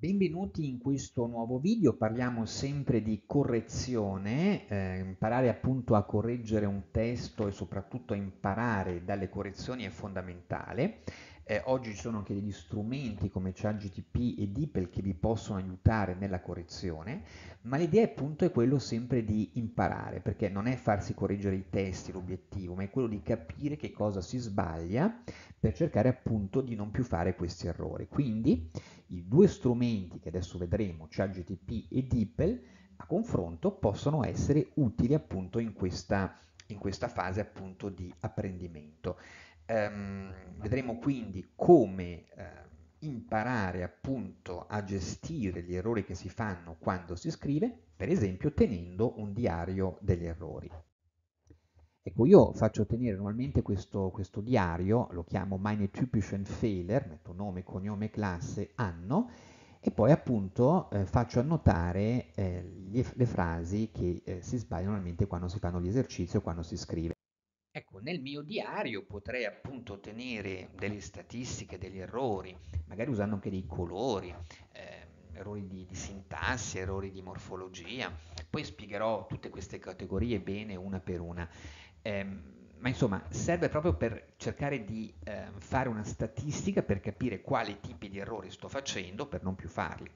Benvenuti in questo nuovo video, parliamo sempre di correzione, eh, imparare appunto a correggere un testo e soprattutto a imparare dalle correzioni è fondamentale. Eh, oggi ci sono anche degli strumenti come ChatGTP e DeepL che vi possono aiutare nella correzione, ma l'idea appunto è quello sempre di imparare, perché non è farsi correggere i testi l'obiettivo, ma è quello di capire che cosa si sbaglia per cercare appunto di non più fare questi errori. Quindi i due strumenti che adesso vedremo, ChatGTP e DeepL, a confronto possono essere utili appunto in questa, in questa fase appunto di apprendimento. Ehm, vedremo quindi come eh, imparare appunto a gestire gli errori che si fanno quando si scrive, per esempio tenendo un diario degli errori. Ecco, io faccio tenere normalmente questo, questo diario, lo chiamo Meine typischen Fehler, metto nome, cognome, classe, anno, e poi appunto eh, faccio annotare eh, le, le, frasi che eh, si sbagliano normalmente quando si fanno gli esercizi o quando si scrive. Ecco, nel mio diario potrei appunto tenere delle statistiche, degli errori, magari usando anche dei colori, ehm, errori di, di, sintassi, errori di morfologia. Poi spiegherò tutte queste categorie bene una per una. Ehm, ma insomma serve proprio per cercare di eh, fare una statistica per capire quali tipi di errori sto facendo per non più farli.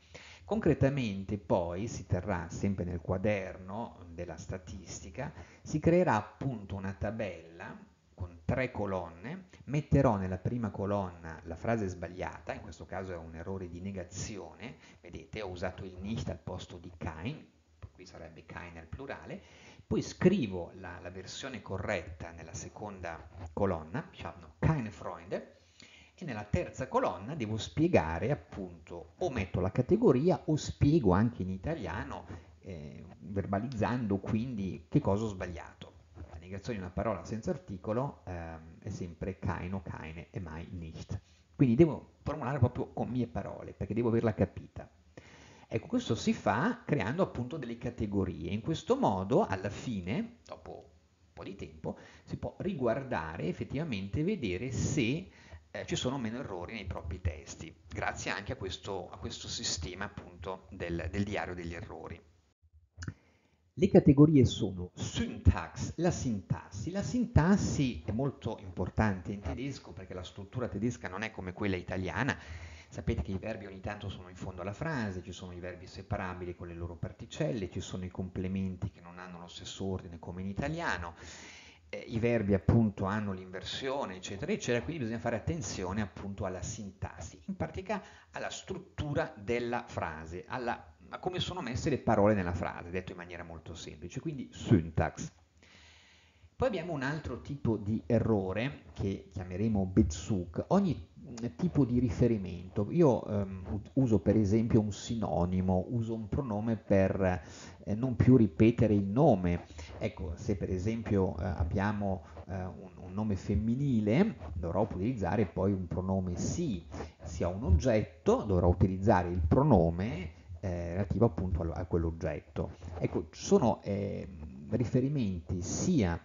Concretamente poi si terrà sempre nel quaderno della statistica, si creerà appunto una tabella con tre colonne, metterò nella prima colonna la frase sbagliata, in questo caso è un errore di negazione, vedete ho usato il nicht al posto di kein, qui sarebbe kein al plurale, poi scrivo la, la versione corretta nella seconda colonna, ich diciamo, keine Freunde, e nella terza colonna devo spiegare appunto o metto la categoria o spiego anche in italiano eh, verbalizzando quindi che cosa ho sbagliato la negazione di una parola senza articolo ehm, è sempre kaino, keine e mai nicht quindi devo formulare proprio con mie parole perché devo averla capita Ecco, questo si fa creando appunto delle categorie. In questo modo, alla fine, dopo un po' di tempo, si può riguardare effettivamente e vedere se eh, ci sono meno errori nei propri testi, grazie anche a questo, a questo sistema appunto del, del diario degli errori. Le categorie sono syntax, la sintassi. La sintassi è molto importante in tedesco perché la struttura tedesca non è come quella italiana Sapete che i verbi ogni tanto sono in fondo alla frase, ci sono i verbi separabili con le loro particelle, ci sono i complementi che non hanno lo stesso ordine come in italiano, eh, i verbi appunto hanno l'inversione, eccetera, eccetera, quindi bisogna fare attenzione appunto alla sintassi, in particolare alla struttura della frase, alla, a come sono messe le parole nella frase, detto in maniera molto semplice, quindi syntax. Poi abbiamo un altro tipo di errore che chiameremo Betsuk. Ogni eh, tipo di riferimento. Io ehm, uso per esempio un sinonimo, uso un pronome per eh, non più ripetere il nome. Ecco, se per esempio eh, abbiamo eh, un, un, nome femminile, dovrò utilizzare poi un pronome sì. Se ho un oggetto, dovrò utilizzare il pronome eh, relativo appunto a, a quell'oggetto. Ecco, sono ehm, riferimenti sia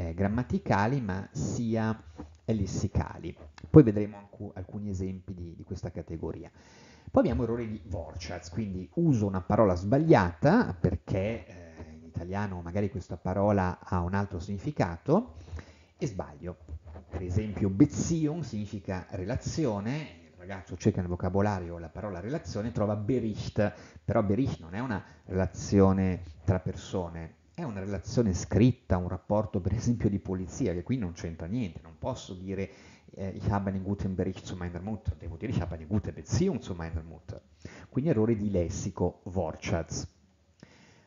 eh, grammaticali ma sia lessicali. Poi vedremo anche alcuni esempi di, di questa categoria. Poi abbiamo errori di Vorchaz, quindi uso una parola sbagliata perché eh, in italiano magari questa parola ha un altro significato e sbaglio. Per esempio Bezion significa relazione, il ragazzo cerca nel vocabolario la parola relazione, e trova Bericht, però Bericht non è una relazione tra persone, è una relazione scritta, un rapporto per esempio di polizia, che qui non c'entra niente, non posso dire eh, ich habe einen guten Bericht zu meiner Mutter, devo dire ich habe eine gute Beziehung zu meiner Mutter. Quindi errore di lessico, Wortschatz.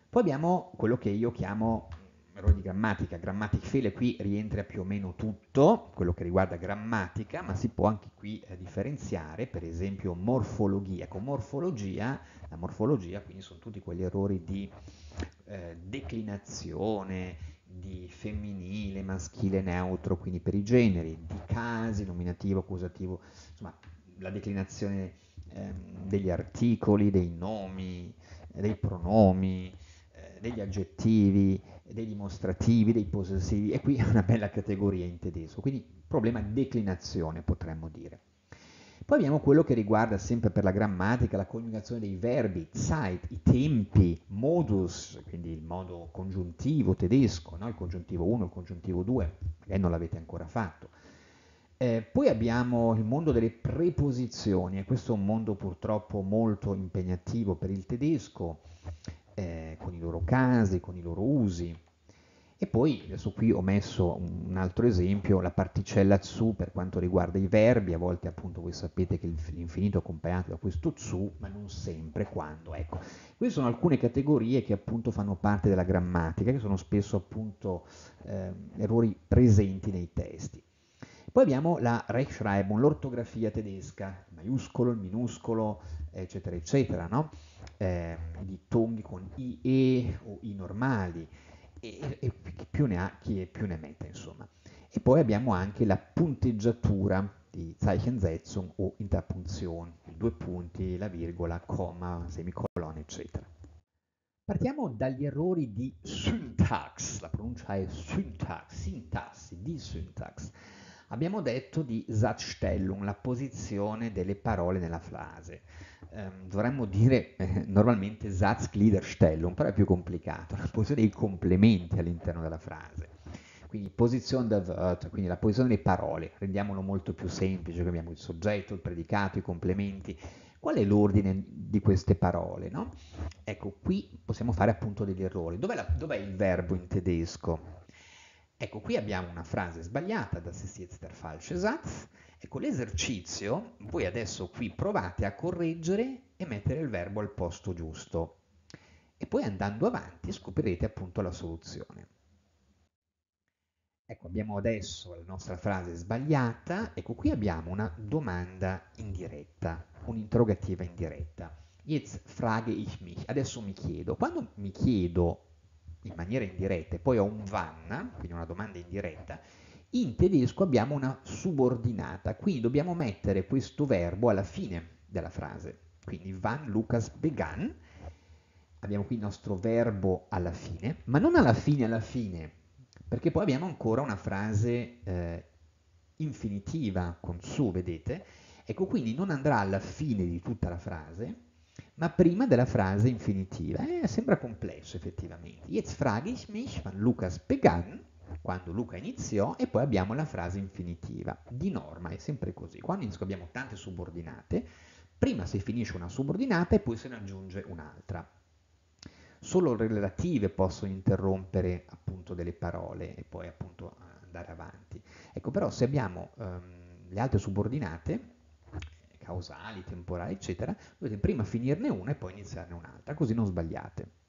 Poi abbiamo quello che io chiamo errore di grammatica, grammatic fail, qui rientra più o meno tutto, quello che riguarda grammatica, ma si può anche qui eh, differenziare, per esempio morfologia, Con morfologia, la morfologia quindi sono tutti quegli errori di eh, declinazione, di femminile, maschile, neutro, quindi per i generi, di casi, nominativo, accusativo, insomma la declinazione eh, degli articoli, dei nomi, eh, dei pronomi, eh, degli aggettivi, dei dimostrativi, dei possessivi, e qui è una bella categoria in tedesco, quindi problema declinazione potremmo dire. Poi abbiamo quello che riguarda sempre per la grammatica la coniugazione dei verbi, Zeit, i tempi, modus, quindi il modo congiuntivo tedesco, no? il congiuntivo 1, il congiuntivo 2, magari non l'avete ancora fatto. Eh, poi abbiamo il mondo delle preposizioni, e questo è un mondo purtroppo molto impegnativo per il tedesco, eh, con i loro casi, con i loro usi. E poi, adesso qui ho messo un altro esempio, la particella zu per quanto riguarda i verbi, a volte appunto voi sapete che l'infinito è accompagnato da questo zu, ma non sempre quando. Ecco, queste sono alcune categorie che appunto fanno parte della grammatica, che sono spesso appunto eh, errori presenti nei testi. Poi abbiamo la Rechtschreibung, l'ortografia tedesca, il maiuscolo, il minuscolo, eccetera, eccetera, no? eh, i dittonghi con IE o I normali, e, e chi più ne ha chi più ne mette, insomma. E poi abbiamo anche la punteggiatura di Zeichensetzung o Interpunzione, due punti, la virgola, comma, semicolone, eccetera. Partiamo dagli errori di syntax, la pronuncia è syntax, sintassi, di syntax. Abbiamo detto di Satzstellung, la posizione delle parole nella frase. Eh, dovremmo dire eh, normalmente Satzgliederstellung, però è più complicato, la posizione dei complementi all'interno della frase. Quindi posizione del verb, quindi la posizione delle parole, rendiamolo molto più semplice, abbiamo il soggetto, il predicato, i complementi. Qual è l'ordine di queste parole? No? Ecco, qui possiamo fare appunto degli errori. Dov'è, la, dov'è il verbo in tedesco? Ecco, qui abbiamo una frase sbagliata, da ist jetzt der falsche esatto. Ecco, l'esercizio, voi adesso qui provate a correggere e mettere il verbo al posto giusto. E poi andando avanti scoprirete appunto la soluzione. Ecco, abbiamo adesso la nostra frase sbagliata. Ecco, qui abbiamo una domanda indiretta, un'interrogativa indiretta. Jetzt frage ich mich. Adesso mi chiedo. Quando mi chiedo in maniera indiretta e poi a un Vanna, quindi una domanda indiretta, in tedesco abbiamo una subordinata, quindi dobbiamo mettere questo verbo alla fine della frase. Quindi Van Lucas began, abbiamo qui il nostro verbo alla fine, ma non alla fine alla fine, perché poi abbiamo ancora una frase eh, infinitiva con su, vedete? Ecco, quindi non andrà alla fine di tutta la frase, ma prima della frase infinitiva. Eh, sembra complesso effettivamente. Jetzt frage ich mich, wann Lukas begann, quando Luca iniziò, e poi abbiamo la frase infinitiva. Di norma è sempre così. Quando abbiamo tante subordinate, prima si finisce una subordinata e poi se ne aggiunge un'altra. Solo relative possono interrompere appunto delle parole e poi appunto andare avanti. Ecco però se abbiamo ehm, le altre subordinate, causali, temporali, eccetera, dovete prima finirne una e poi iniziarne un'altra, così non sbagliate.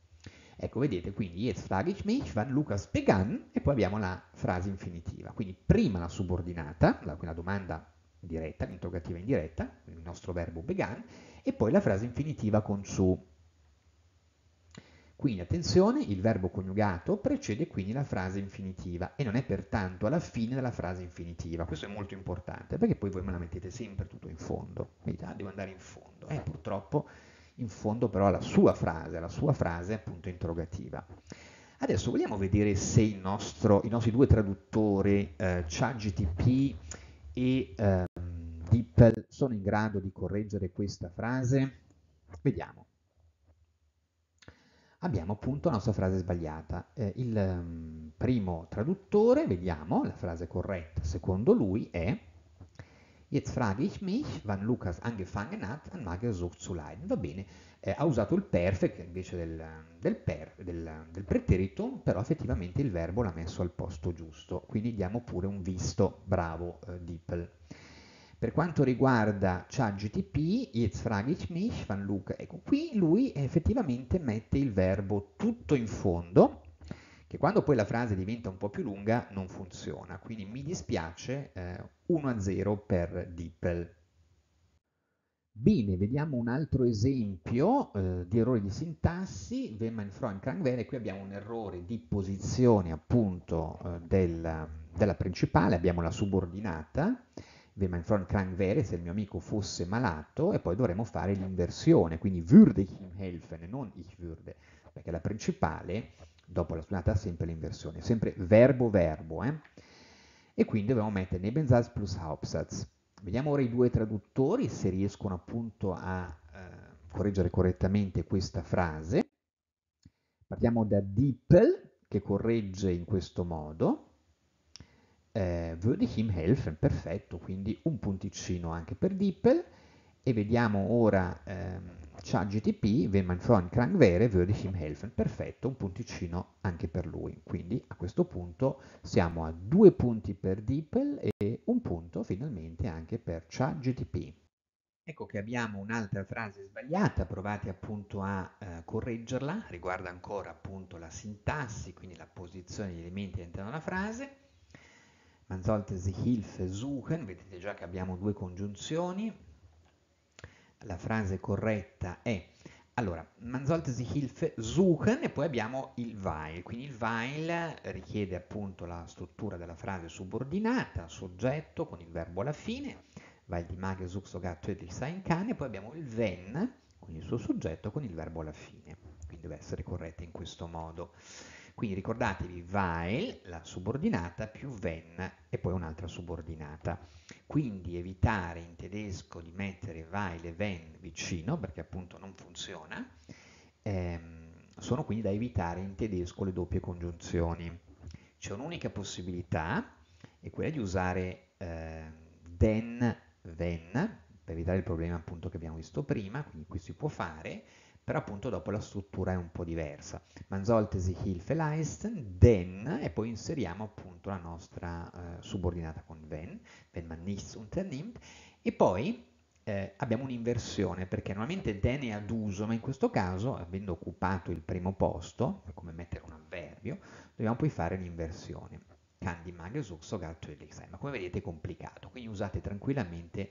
Ecco, vedete, quindi jetzt frage ich mich, wann Lukas begann, e poi abbiamo la frase infinitiva. Quindi prima la subordinata, la, la domanda diretta, l'interrogativa indiretta, il nostro verbo begann, e poi la frase infinitiva con su. Quindi attenzione, il verbo coniugato precede quindi la frase infinitiva e non è pertanto alla fine della frase infinitiva. Questo è molto importante perché poi voi me la mettete sempre tutto in fondo. Quindi ah, devo andare in fondo. Eh, purtroppo in fondo però alla sua frase, alla sua frase appunto interrogativa. Adesso vogliamo vedere se nostro, i nostri due traduttori, eh, ChatGTP e eh, DeepL, sono in grado di correggere questa frase. Vediamo abbiamo appunto la nostra frase sbagliata. Eh, il um, primo traduttore, vediamo, la frase corretta secondo lui è Jetzt frage ich mich, wann Lukas angefangen hat, an Magersucht zu leiden. Va bene, eh, ha usato il perfect invece del, del, per, del, del preterito, però effettivamente il verbo l'ha messo al posto giusto. Quindi diamo pure un visto. Bravo, eh, Dippel. Per quanto riguarda ChatGTP, jetzt frage ich mich, Van Luca, ecco qui lui effettivamente mette il verbo tutto in fondo, che quando poi la frase diventa un po' più lunga non funziona, quindi mi dispiace eh, 1-0 per Dippel. Bene, vediamo un altro esempio eh, di errori di sintassi, Wenn man Freund krank qui abbiamo un errore di posizione appunto eh, della, della principale, abbiamo la subordinata, wenn mein Freund krank wäre, se il mio amico fosse malato, e poi dovremmo fare l'inversione, quindi würde ich ihm helfen, non ich würde, perché la principale, dopo la sonata, ha sempre l'inversione, sempre verbo-verbo, eh? e quindi dobbiamo mettere Nebensatz plus Hauptsatz. Vediamo ora i due traduttori se riescono appunto a eh, correggere correttamente questa frase. Partiamo da Dippel, che corregge in questo modo eh, würde ich ihm helfen, perfetto, quindi un punticino anche per Dippel e vediamo ora ehm, ChatGTP, wenn mein Freund krank wäre, würde ich ihm helfen, perfetto, un punticino anche per lui, quindi a questo punto siamo a due punti per Dippel e un punto finalmente anche per ChatGTP. Ecco che abbiamo un'altra frase sbagliata, provate appunto a eh, correggerla, riguarda ancora appunto la sintassi, quindi la posizione degli elementi all'interno della frase. Man sollte sich Hilfe suchen, vedete già che abbiamo due congiunzioni. La frase corretta è allora, man sollte sich Hilfe suchen e poi abbiamo il weil. Quindi il weil richiede appunto la struttura della frase subordinata, soggetto con il verbo alla fine, weil die Maghe sucht sogar tödlich sein kann, e poi abbiamo il wenn con il suo soggetto con il verbo alla fine. Quindi deve essere corretta in questo modo. Quindi ricordatevi while, la subordinata, più when e poi un'altra subordinata. Quindi evitare in tedesco di mettere while e when vicino, perché appunto non funziona. Ehm, sono quindi da evitare in tedesco le doppie congiunzioni. C'è un'unica possibilità, è quella di usare eh, den, ven, per evitare il problema appunto che abbiamo visto prima, quindi qui si può fare, però appunto dopo la struttura è un po' diversa. Manzoltesi, Hilfe, Leisten, den e poi inseriamo appunto la nostra eh, subordinata con wenn, wenn man nichts unternimmt e poi eh, abbiamo un'inversione perché normalmente den è ad uso, ma in questo caso, avendo occupato il primo posto, è come mettere un avverbio, dobbiamo poi fare l'inversione. Candy, mag, Magesucht sogar tödlich sein, ma come vedete è complicato, quindi usate tranquillamente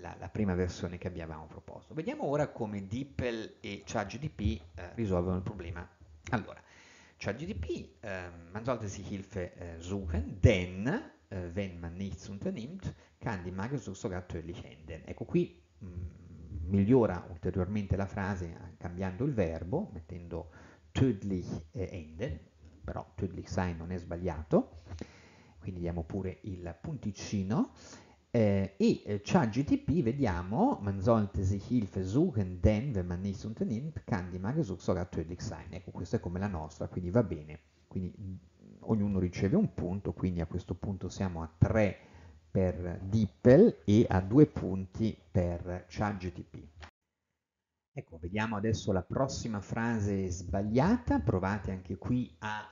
la, la, prima versione che abbiamo proposto. Vediamo ora come DeepL e ChatGDP eh, risolvono il problema. Allora, ChatGDP, äh, ehm, man sollte sich Hilfe äh, eh, suchen, denn äh, eh, wenn man nichts unternimmt, kann die Magersucht sogar tödlich enden. Ecco qui mh, mm, migliora ulteriormente la frase eh, cambiando il verbo, mettendo tödlich enden, però tödlich sein non è sbagliato, quindi diamo pure il punticino eh, e eh, ChatGTP vediamo, man sollte sich Hilfe suchen, denn wenn man nichts unternimmt, kann die Magesuchsorga tödlich sein. Ecco, questa è come la nostra, quindi va bene. Quindi ognuno riceve un punto, quindi a questo punto siamo a 3 per Dippel e a 2 punti per ChatGTP. Ecco, vediamo adesso la prossima frase sbagliata, provate anche qui a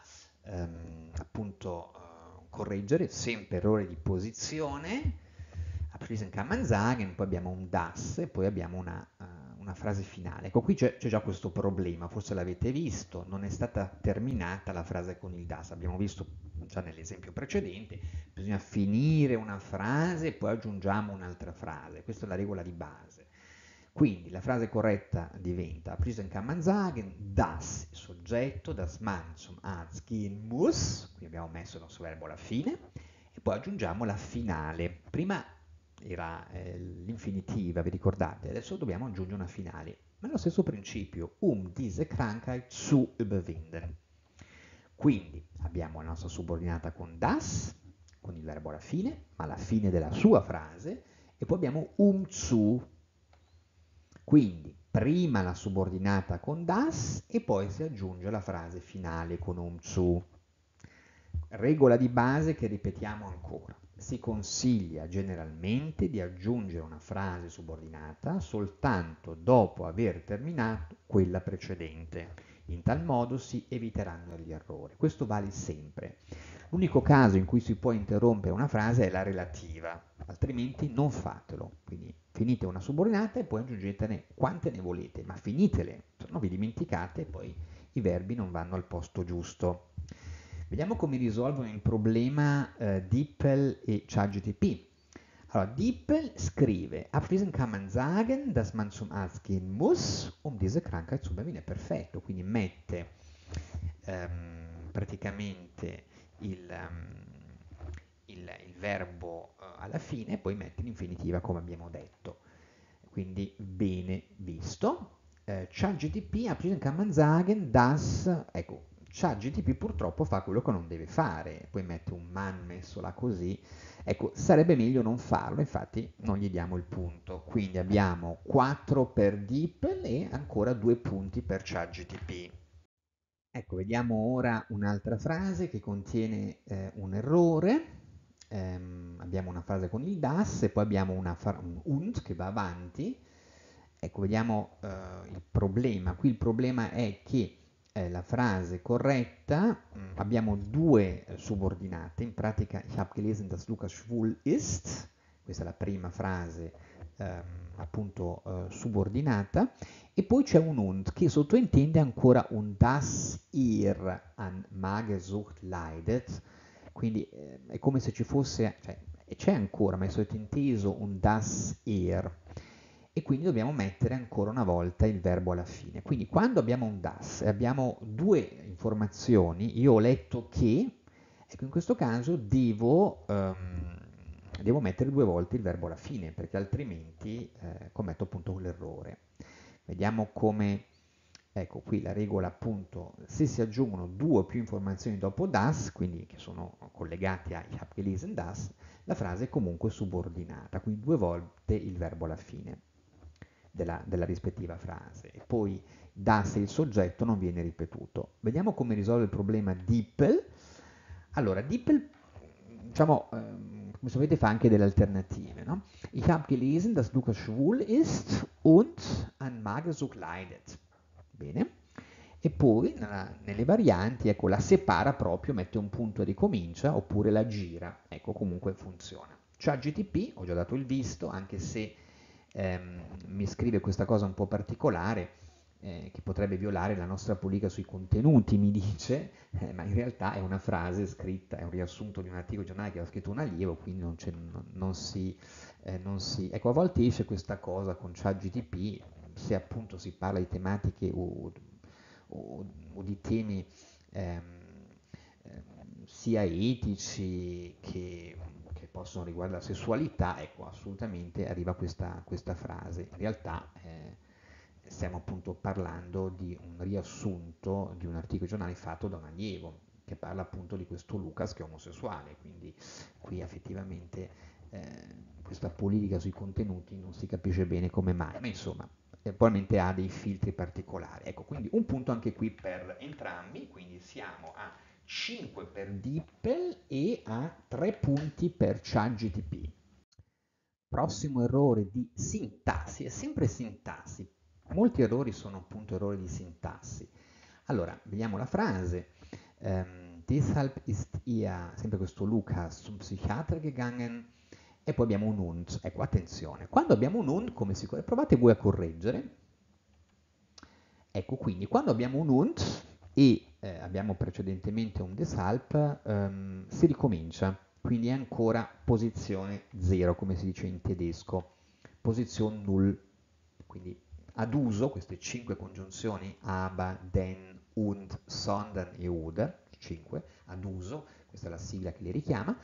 ehm, appunto eh, correggere, sempre errore di posizione Friesen Manzangen, poi abbiamo un DAS e poi abbiamo una, uh, una frase finale. Ecco, qui c'è, già questo problema, forse l'avete visto, non è stata terminata la frase con il DAS, abbiamo visto già nell'esempio precedente, bisogna finire una frase e poi aggiungiamo un'altra frase, questa è la regola di base. Quindi la frase corretta diventa Prison Kammansagen, das soggetto, das Mansum, zum muss, qui abbiamo messo il nostro verbo alla fine, e poi aggiungiamo la finale. Prima era eh, l'infinitiva, vi ricordate? Adesso dobbiamo aggiungere una finale. Ma è lo stesso principio, um diese Krankheit zu überwinden. Quindi abbiamo la nostra subordinata con das, con il verbo alla fine, ma alla fine della sua frase, e poi abbiamo um zu. Quindi prima la subordinata con das e poi si aggiunge la frase finale con um zu. Regola di base che ripetiamo ancora si consiglia generalmente di aggiungere una frase subordinata soltanto dopo aver terminato quella precedente. In tal modo si eviteranno gli errori. Questo vale sempre. L'unico caso in cui si può interrompere una frase è la relativa, altrimenti non fatelo. Quindi finite una subordinata e poi aggiungetene quante ne volete, ma finitele, se no vi dimenticate e poi i verbi non vanno al posto giusto. Vediamo come risolvono il problema eh, DeepL e ChatGTP. Allora, DeepL scrive, abschließend kann man sagen, dass man zum Arzt gehen muss, um diese Krankheit zu behandeln. Perfetto, quindi mette ehm, praticamente il, um, il, il verbo uh, alla fine e poi mette l'infinitiva come abbiamo detto. Quindi bene visto. Eh, ChatGTP, abschließend kann man sagen, dass, ecco, ChatGTP purtroppo fa quello che non deve fare, poi mette un man messo là così, ecco sarebbe meglio non farlo, infatti non gli diamo il punto, quindi abbiamo 4 per Deep e ancora 2 punti per ChatGTP. Ecco, vediamo ora un'altra frase che contiene eh, un errore, ehm, abbiamo una frase con il DAS e poi abbiamo una un UNT che va avanti, ecco vediamo eh, il problema, qui il problema è che è eh, la frase corretta, mm. abbiamo due subordinate, in pratica ich habe gelesen, dass Lukas schwul ist, questa è la prima frase eh, appunto eh, subordinata, e poi c'è un und che sottointende ancora un das ihr an Magesucht leidet, quindi eh, è come se ci fosse, cioè c'è ancora, ma è sottinteso un das ihr e quindi dobbiamo mettere ancora una volta il verbo alla fine. Quindi quando abbiamo un DAS e abbiamo due informazioni, io ho letto che, ecco in questo caso devo, ehm, devo mettere due volte il verbo alla fine perché altrimenti eh, commetto appunto l'errore. Vediamo come, ecco qui la regola appunto, se si aggiungono due o più informazioni dopo DAS, quindi che sono collegate a Ich habe gelesen DAS, la frase è comunque subordinata, quindi due volte il verbo alla fine della, della rispettiva frase e poi da se il soggetto non viene ripetuto. Vediamo come risolve il problema DeepL. Allora, DeepL, diciamo, ähm, come sapete, fa anche delle alternative. No? Ich habe gelesen, dass Lukas schwul ist und an Magersucht leidet. Bene. E poi nella, nelle varianti, ecco, la separa proprio, mette un punto e ricomincia, oppure la gira. Ecco, comunque funziona. C'è GTP, ho già dato il visto, anche se ehm, mi scrive questa cosa un po' particolare eh, che potrebbe violare la nostra politica sui contenuti, mi dice, eh, ma in realtà è una frase scritta, è un riassunto di un articolo giornale che ha scritto un allievo, quindi non, non, non, si, eh, non si... Ecco, a volte esce questa cosa con ChatGTP, se appunto si parla di tematiche o, o, o di temi ehm, ehm sia etici che possono riguardare la sessualità, ecco assolutamente arriva questa, questa frase. In realtà eh, stiamo appunto parlando di un riassunto di un articolo giornale fatto da un allievo che parla appunto di questo Lucas che è omosessuale, quindi qui effettivamente eh, questa politica sui contenuti non si capisce bene come mai, ma insomma eh, probabilmente ha dei filtri particolari. Ecco, quindi un punto anche qui per entrambi, quindi siamo a 5 per Dippel e a 3 punti per ChatGTP. Prossimo errore di sintassi, è sempre sintassi. Molti errori sono appunto errori di sintassi. Allora, vediamo la frase. Ähm, deshalb ist ihr, sempre questo Lucas, zum Psychiater gegangen. E poi abbiamo un und. Ecco, attenzione. Quando abbiamo un und, come si corregge? Provate voi a correggere. Ecco, quindi, quando abbiamo un und e eh, abbiamo precedentemente un desalp, ehm, si ricomincia, quindi è ancora posizione 0, come si dice in tedesco, posizione null, quindi ad uso queste 5 congiunzioni aba, den, und, sondern e oder, 5 ad uso, questa è la sigla che le richiama,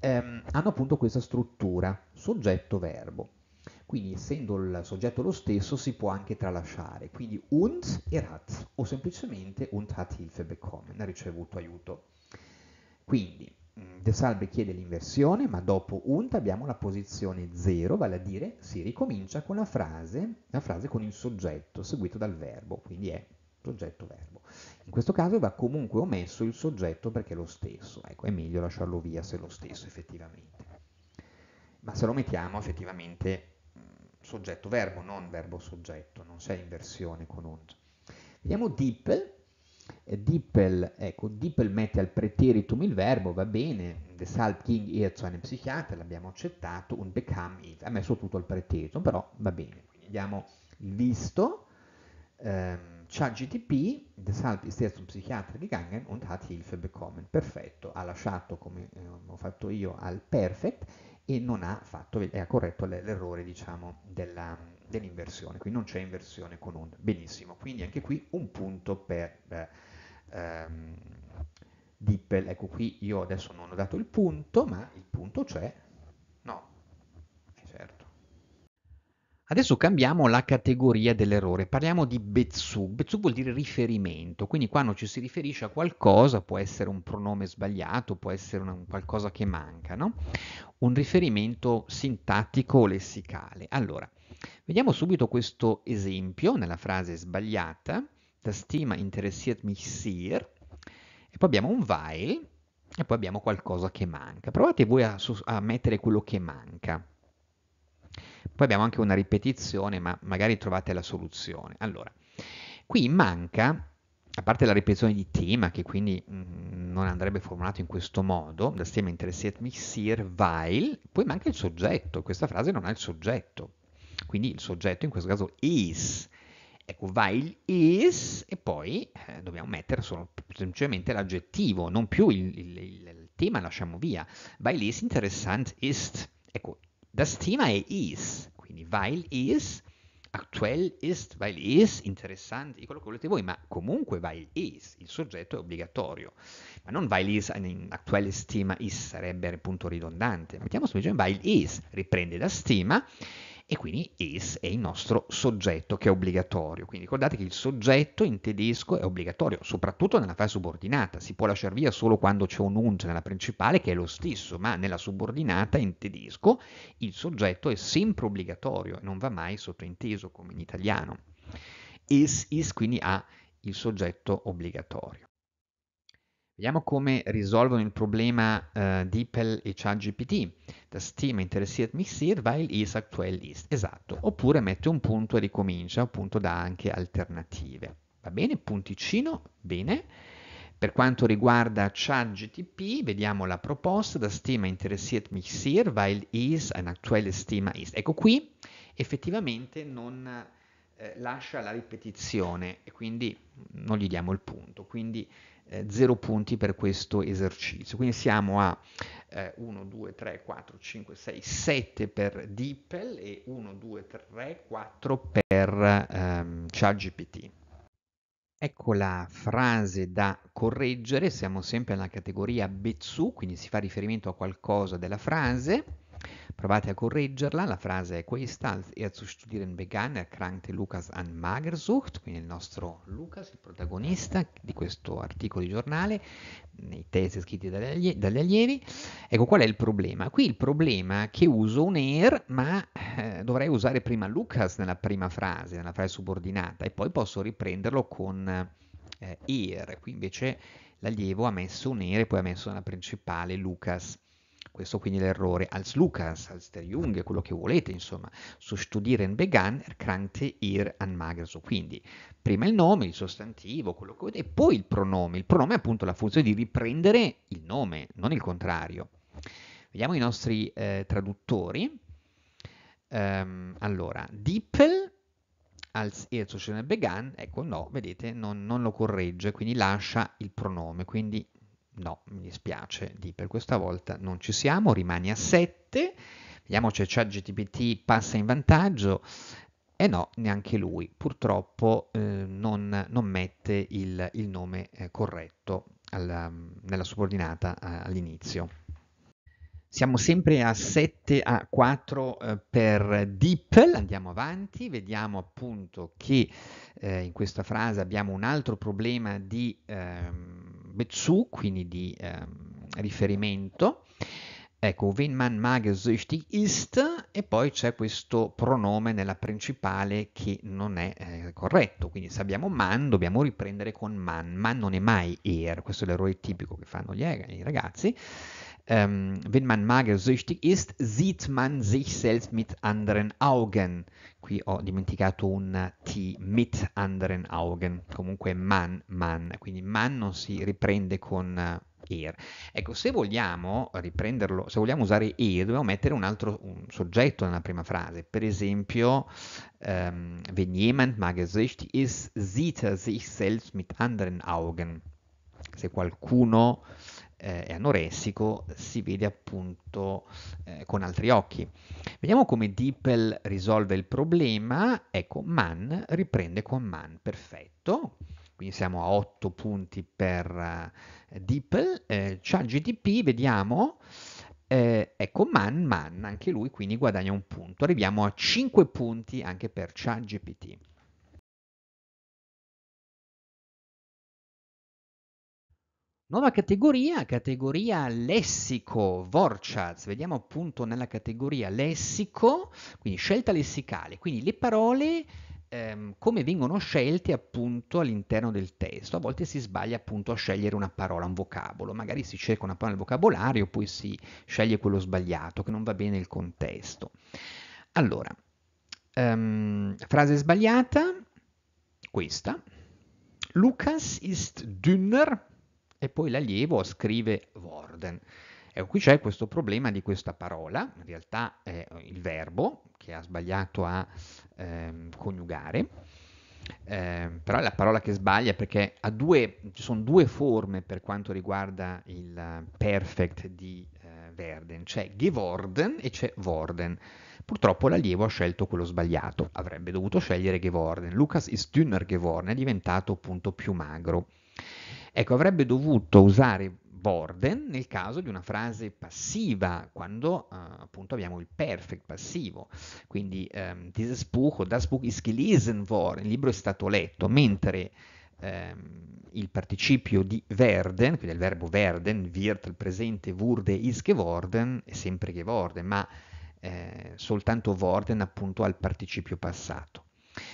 ehm, hanno appunto questa struttura, soggetto-verbo. Quindi essendo il soggetto lo stesso si può anche tralasciare, quindi und erat o semplicemente und hat Hilfe bekommen, ha ricevuto aiuto. Quindi mm, De Salve chiede l'inversione, ma dopo und abbiamo la posizione 0, vale a dire si ricomincia con la frase, la frase con il soggetto seguito dal verbo, quindi è soggetto-verbo. In questo caso va comunque omesso il soggetto perché è lo stesso, ecco, è meglio lasciarlo via se è lo stesso effettivamente. Ma se lo mettiamo effettivamente soggetto verbo, non verbo soggetto, non c'è inversione con und. Vediamo dippel, dippel, ecco, dippel mette al preteritum il verbo, va bene, deshalb ging er zu einem Psychiater, l'abbiamo accettato, und bekam it, ha messo tutto al preteritum, però va bene, quindi diamo il visto, ehm, GTP, deshalb ist er zum Psychiater gegangen und hat Hilfe bekommen, perfetto, ha lasciato come eh, ho fatto io al perfect, e non ha, fatto, ha corretto l'errore diciamo, dell'inversione, dell qui non c'è inversione con un. Benissimo, quindi anche qui un punto per eh, ehm, Dippel, ecco qui io adesso non ho dato il punto, ma il punto c'è, Adesso cambiamo la categoria dell'errore, parliamo di Betsu. Betsu vuol dire riferimento, quindi quando ci si riferisce a qualcosa può essere un pronome sbagliato, può essere una, qualcosa che manca, no? un riferimento sintattico o lessicale. Allora, vediamo subito questo esempio nella frase sbagliata, das stima interessiert mich sehr, e poi abbiamo un weil, e poi abbiamo qualcosa che manca. Provate voi a, a mettere quello che manca. Poi abbiamo anche una ripetizione, ma magari trovate la soluzione. Allora, qui manca a parte la ripetizione di tema, che quindi mh, mm, non andrebbe formulato in questo modo, da stima interessiert mich sehr, weil, poi manca il soggetto, questa frase non ha il soggetto, quindi il soggetto in questo caso is, ecco, weil is, e poi eh, dobbiamo mettere solo, semplicemente l'aggettivo, non più il, il, il, il tema, lasciamo via, weil is interessant ist, ecco, Das Thema ist, quindi weil is, aktuell ist, weil is, interessante, quello che volete voi, ma comunque weil is, il soggetto è obbligatorio, ma non weil is, in aktuelles Thema is sarebbe appunto ridondante, mettiamo semplicemente weil is, riprende das Thema e quindi is è il nostro soggetto che è obbligatorio. Quindi ricordate che il soggetto in tedesco è obbligatorio, soprattutto nella fase subordinata, si può lasciare via solo quando c'è un unce nella principale che è lo stesso, ma nella subordinata in tedesco il soggetto è sempre obbligatorio e non va mai sottointeso come in italiano. Is, is quindi ha il soggetto obbligatorio. Vediamo come risolvono il problema äh, eh, DeepL e ChatGPT. Das Thema interessiert mich sehr, weil es aktuell ist. Esatto. Oppure mette un punto e ricomincia, appunto dà anche alternative. Va bene, punticino, bene. Per quanto riguarda ChatGTP, vediamo la proposta. Das Thema interessiert mich sehr, weil es ein aktuelles Thema ist. Ecco qui, effettivamente non eh, lascia la ripetizione e quindi non gli diamo il punto. Quindi 0 eh, punti per questo esercizio. Quindi siamo a 1, 2, 3, 4, 5, 6, 7 per DeepL e 1, 2, 3, 4 per ehm, ChatGPT. Ecco la frase da correggere, siamo sempre nella categoria Betsu, quindi si fa riferimento a qualcosa della frase. Provate a correggerla, la frase è questa, als er zu studieren begann erkrankte Lukas an Magersucht, quindi il nostro Lukas, il protagonista di questo articolo di giornale, nei testi scritti dagli, dagli allievi. Ecco, qual è il problema? Qui il problema è che uso un er, ma eh, dovrei usare prima Lukas nella prima frase, nella frase subordinata, e poi posso riprenderlo con eh, er. Qui invece l'allievo ha messo un er e poi ha messo nella principale Lukas. Questo quindi è l'errore. Als Lucas, als der Jung, quello che volete, insomma. Su studieren begann, erkrankte ihr an Magerso. Quindi prima il nome, il sostantivo, quello che volete, e poi il pronome. Il pronome è appunto la funzione di riprendere il nome, non il contrario. Vediamo i nostri eh, traduttori. Um, allora, Dippel als er Erzoscener begann, ecco no, vedete, non, non, lo corregge, quindi lascia il pronome, quindi No, mi dispiace, di per questa volta non ci siamo, rimani a 7. Vediamo se ChatGPT passa in vantaggio. E eh no, neanche lui, purtroppo eh, non, non, mette il, il nome eh, corretto alla, nella subordinata all'inizio. Siamo sempre a 7 a 4 eh, per DeepL, andiamo avanti, vediamo appunto che eh, in questa frase abbiamo un altro problema di... Ehm, Bezug, quindi di ehm, riferimento. Ecco, wenn man magersüchtig ist e poi c'è questo pronome nella principale che non è eh, corretto, quindi se abbiamo man dobbiamo riprendere con man, man non è mai er, questo è l'errore tipico che fanno gli, i ragazzi, ähm, wenn man magersüchtig ist, sieht man sich selbst mit anderen Augen. Qui ho dimenticato un T, mit anderen Augen. Comunque man, man. Quindi man non si riprende con eh, er. Ecco, se vogliamo riprenderlo, se vogliamo usare er, dobbiamo mettere un altro un soggetto nella prima frase. Per esempio, ähm, wenn jemand magersüchtig ist, sieht er sich selbst mit anderen Augen. Se qualcuno eh, è anoressico, si vede appunto eh, con altri occhi. Vediamo come Dippel risolve il problema. Ecco, man riprende con man, perfetto. Quindi siamo a 8 punti per uh, Dippel. Eh, C'ha GDP, vediamo. Eh, ecco, man, man, anche lui quindi guadagna un punto. Arriviamo a 5 punti anche per ChatGPT. Nuova categoria, categoria lessico, Vorchaz, vediamo appunto nella categoria lessico, quindi scelta lessicale, quindi le parole ehm, come vengono scelte appunto all'interno del testo, a volte si sbaglia appunto a scegliere una parola, un vocabolo, magari si cerca una parola nel vocabolario, poi si sceglie quello sbagliato, che non va bene il contesto. Allora, ehm, frase sbagliata, questa, Lukas ist dünner, e poi l'allievo scrive Worden. Ecco, qui c'è questo problema di questa parola, in realtà è eh, il verbo che ha sbagliato a eh, coniugare, eh, però è la parola che sbaglia perché due, ci sono due forme per quanto riguarda il perfect di eh, Verden, c'è geworden e c'è worden. Purtroppo l'allievo ha scelto quello sbagliato, avrebbe dovuto scegliere geworden. Lucas is dünner geworden, è diventato appunto più magro. Ecco, avrebbe dovuto usare Borden nel caso di una frase passiva, quando eh, appunto abbiamo il perfect passivo. Quindi ehm, dieses Buch o das Buch ist gelesen worden, il libro è stato letto, mentre ehm, il participio di werden, quindi il verbo werden, wird il presente, wurde ist geworden, è sempre geworden, ma eh, soltanto worden appunto al participio passato.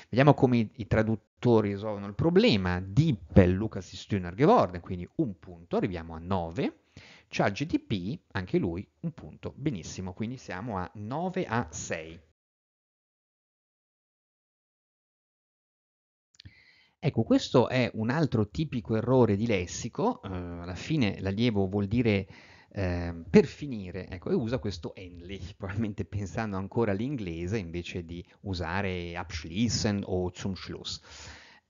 Vediamo come i, i traduttori risolvono il problema. DeepL, Lucas Stunner, Geworden, quindi un punto, arriviamo a 9. ChatGTP, anche lui, un punto. Benissimo, quindi siamo a 9 a 6. Ecco, questo è un altro tipico errore di lessico, eh, alla fine l'allievo vuol dire Ehm, per finire, ecco, e usa questo Henley, probabilmente pensando ancora all'inglese invece di usare abschließen o zum Schluss.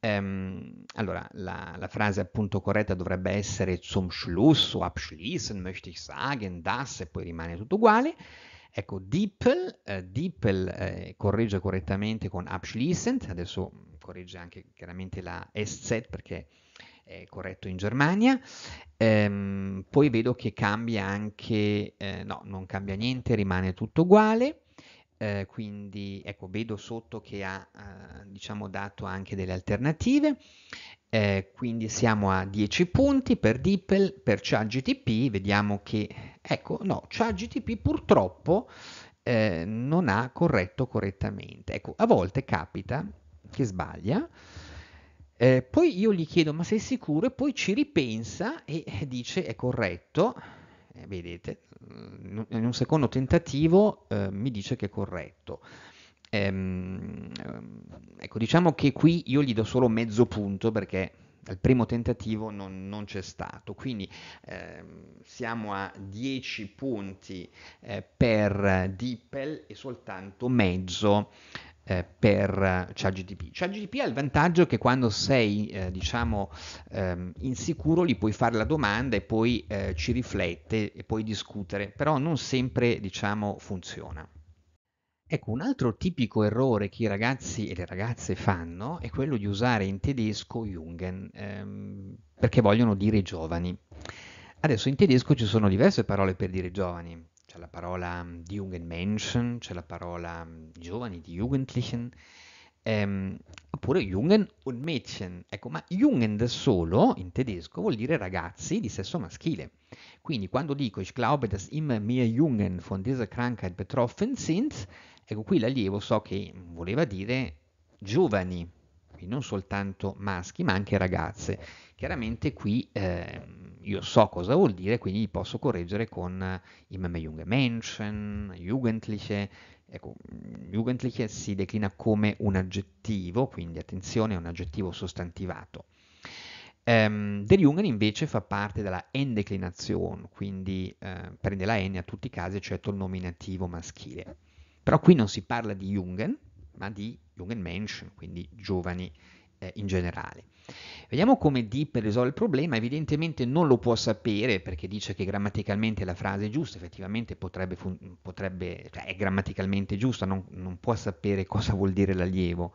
Um, allora, la, la, frase appunto corretta dovrebbe essere zum Schluss o abschließen möchte ich sagen, das, e poi rimane tutto uguale. Ecco, Dippel, eh, Diepel eh, corregge correttamente con abschließend, adesso corregge anche chiaramente la SZ perché è corretto in Germania. Ehm, poi vedo che cambia anche, eh, no, non cambia niente, rimane tutto uguale. Eh, quindi ecco, vedo sotto che ha eh, diciamo dato anche delle alternative. Eh, quindi siamo a 10 punti per DeepL, per ChatGTP vediamo che, ecco, no, ChatGTP purtroppo eh, non ha corretto correttamente. Ecco, a volte capita che sbaglia, eh, poi io gli chiedo ma sei sicuro? E poi ci ripensa e eh, dice è corretto. Eh, vedete, mm, in un secondo tentativo eh, mi dice che è corretto. Ehm, ehm, ecco, diciamo che qui io gli do solo mezzo punto perché al primo tentativo non, non c'è stato, quindi ehm, siamo a 10 punti eh, per Dippel e soltanto mezzo eh, per ChatGTP. ChatGTP ha il vantaggio che quando sei, eh, diciamo, ehm, insicuro, gli puoi fare la domanda e poi eh, ci riflette e puoi discutere, però non sempre, diciamo, funziona. Ecco, un altro tipico errore che i ragazzi e le ragazze fanno è quello di usare in tedesco Jungen, ehm, perché vogliono dire giovani. Adesso in tedesco ci sono diverse parole per dire giovani, c'è la parola mm, di jungen c'è la parola mm, giovani, di Jugendlichen, ehm, oppure Jungen und Mädchen. Ecco, ma Jungen da solo in tedesco vuol dire ragazzi di sesso maschile. Quindi quando dico ich glaube, dass immer mehr Jungen von dieser Krankheit betroffen sind, ecco qui l'allievo so che voleva dire giovani, quindi non soltanto maschi ma anche ragazze. Chiaramente qui eh, io so cosa vuol dire, quindi li posso correggere con eh, im uh, junge Menschen, Jugendliche. Ecco, mm, Jugendliche si declina come un aggettivo, quindi attenzione, è un aggettivo sostantivato. Um, der Jungen invece fa parte della n declinazione quindi uh, prende la N a tutti i casi, eccetto cioè il nominativo maschile. Però qui non si parla di Jungen, ma di Jungen Menschen, quindi giovani eh, in generale. Vediamo come Deep risolve il problema, evidentemente non lo può sapere perché dice che grammaticalmente la frase è giusta, effettivamente potrebbe, fun- potrebbe cioè è grammaticalmente giusta, non, non, può sapere cosa vuol dire l'allievo,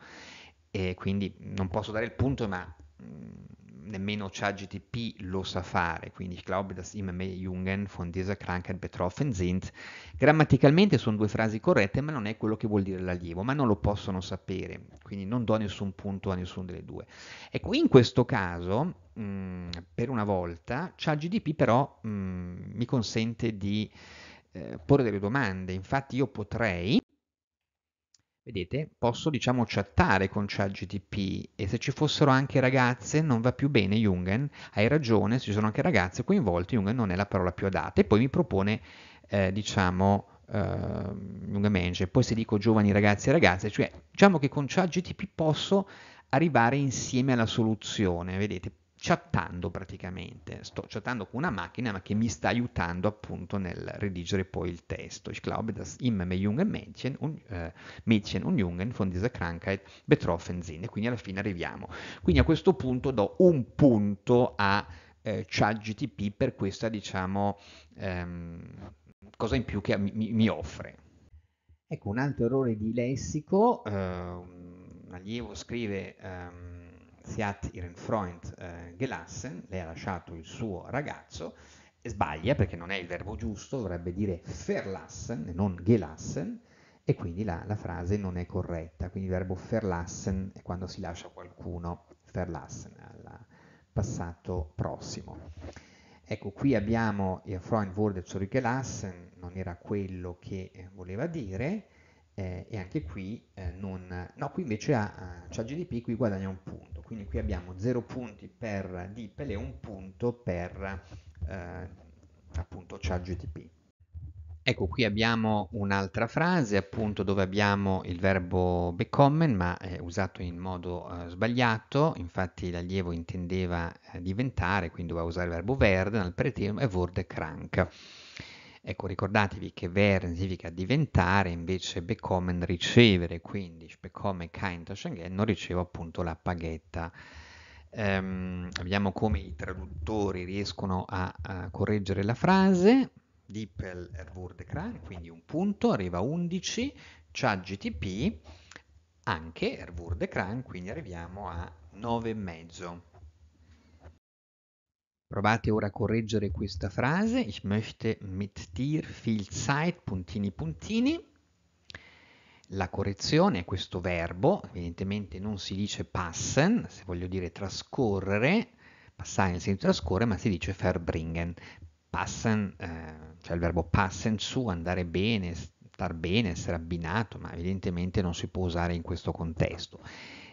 e quindi non posso dare il punto ma... Mm, nemmeno ChatGTP lo sa fare, quindi ich glaube, dass immer mehr Jungen von dieser Krankheit betroffen sind. Grammaticalmente sono due frasi corrette, ma non è quello che vuol dire l'allievo, ma non lo possono sapere, quindi non do nessun punto a nessuna delle due. Ecco, in questo caso, mh, mm, per una volta, ChatGTP però mh, mm, mi consente di eh, porre delle domande, infatti io potrei Vedete, posso diciamo chattare con ChatGTP e se ci fossero anche ragazze non va più bene Jungen, hai ragione, se ci sono anche ragazze coinvolte Jungen non è la parola più adatta e poi mi propone eh, diciamo eh, poi se dico giovani ragazzi e ragazze, cioè diciamo che con ChatGTP posso arrivare insieme alla soluzione, vedete, chattando praticamente, sto chattando con una macchina ma che mi sta aiutando appunto nel redigere poi il testo. Ich glaube, dass immer mehr junge Mädchen und, äh, Mädchen und Jungen von dieser Krankheit betroffen sind. E quindi alla fine arriviamo. Quindi a questo punto do un punto a eh, ChatGTP per questa, diciamo, ehm, cosa in più che mi, mi, offre. Ecco, un altro errore di lessico, uh, un allievo scrive... Um, sie hat ihren Freund eh, gelassen, lei ha lasciato il suo ragazzo, e sbaglia perché non è il verbo giusto, dovrebbe dire verlassen e non gelassen, e quindi la, la frase non è corretta, quindi il verbo verlassen è quando si lascia qualcuno, verlassen al passato prossimo. Ecco, qui abbiamo il Freund wurde zurückgelassen, non era quello che eh, voleva dire, eh, e anche qui eh, non... No, qui invece a, a, eh, a GDP qui guadagna un punto quindi qui abbiamo 0 punti per DPL e un punto per eh, appunto ChatGTP. Ecco, qui abbiamo un'altra frase, appunto, dove abbiamo il verbo becommen, ma è usato in modo eh, sbagliato. Infatti l'allievo intendeva eh, diventare, quindi doveva usare il verbo werden al pretermo e wurde krank. Ecco, ricordatevi che werden significa diventare, invece bekommen ricevere, quindi ich bekomme kein Taschengeld, non ricevo appunto la paghetta. Um, vediamo come i traduttori riescono a, a correggere la frase. Dippel wurde krank, quindi un punto, arriva 11, c'ha GTP, anche er wurde quindi arriviamo a 9,5. Provate ora a correggere questa frase. Ich möchte mit dir viel Zeit, puntini puntini. La correzione è questo verbo, evidentemente non si dice passen, se voglio dire trascorrere, passare nel senso trascorrere, ma si dice verbringen. Passen, eh, cioè il verbo passen su, andare bene, star bene, essere abbinato, ma evidentemente non si può usare in questo contesto.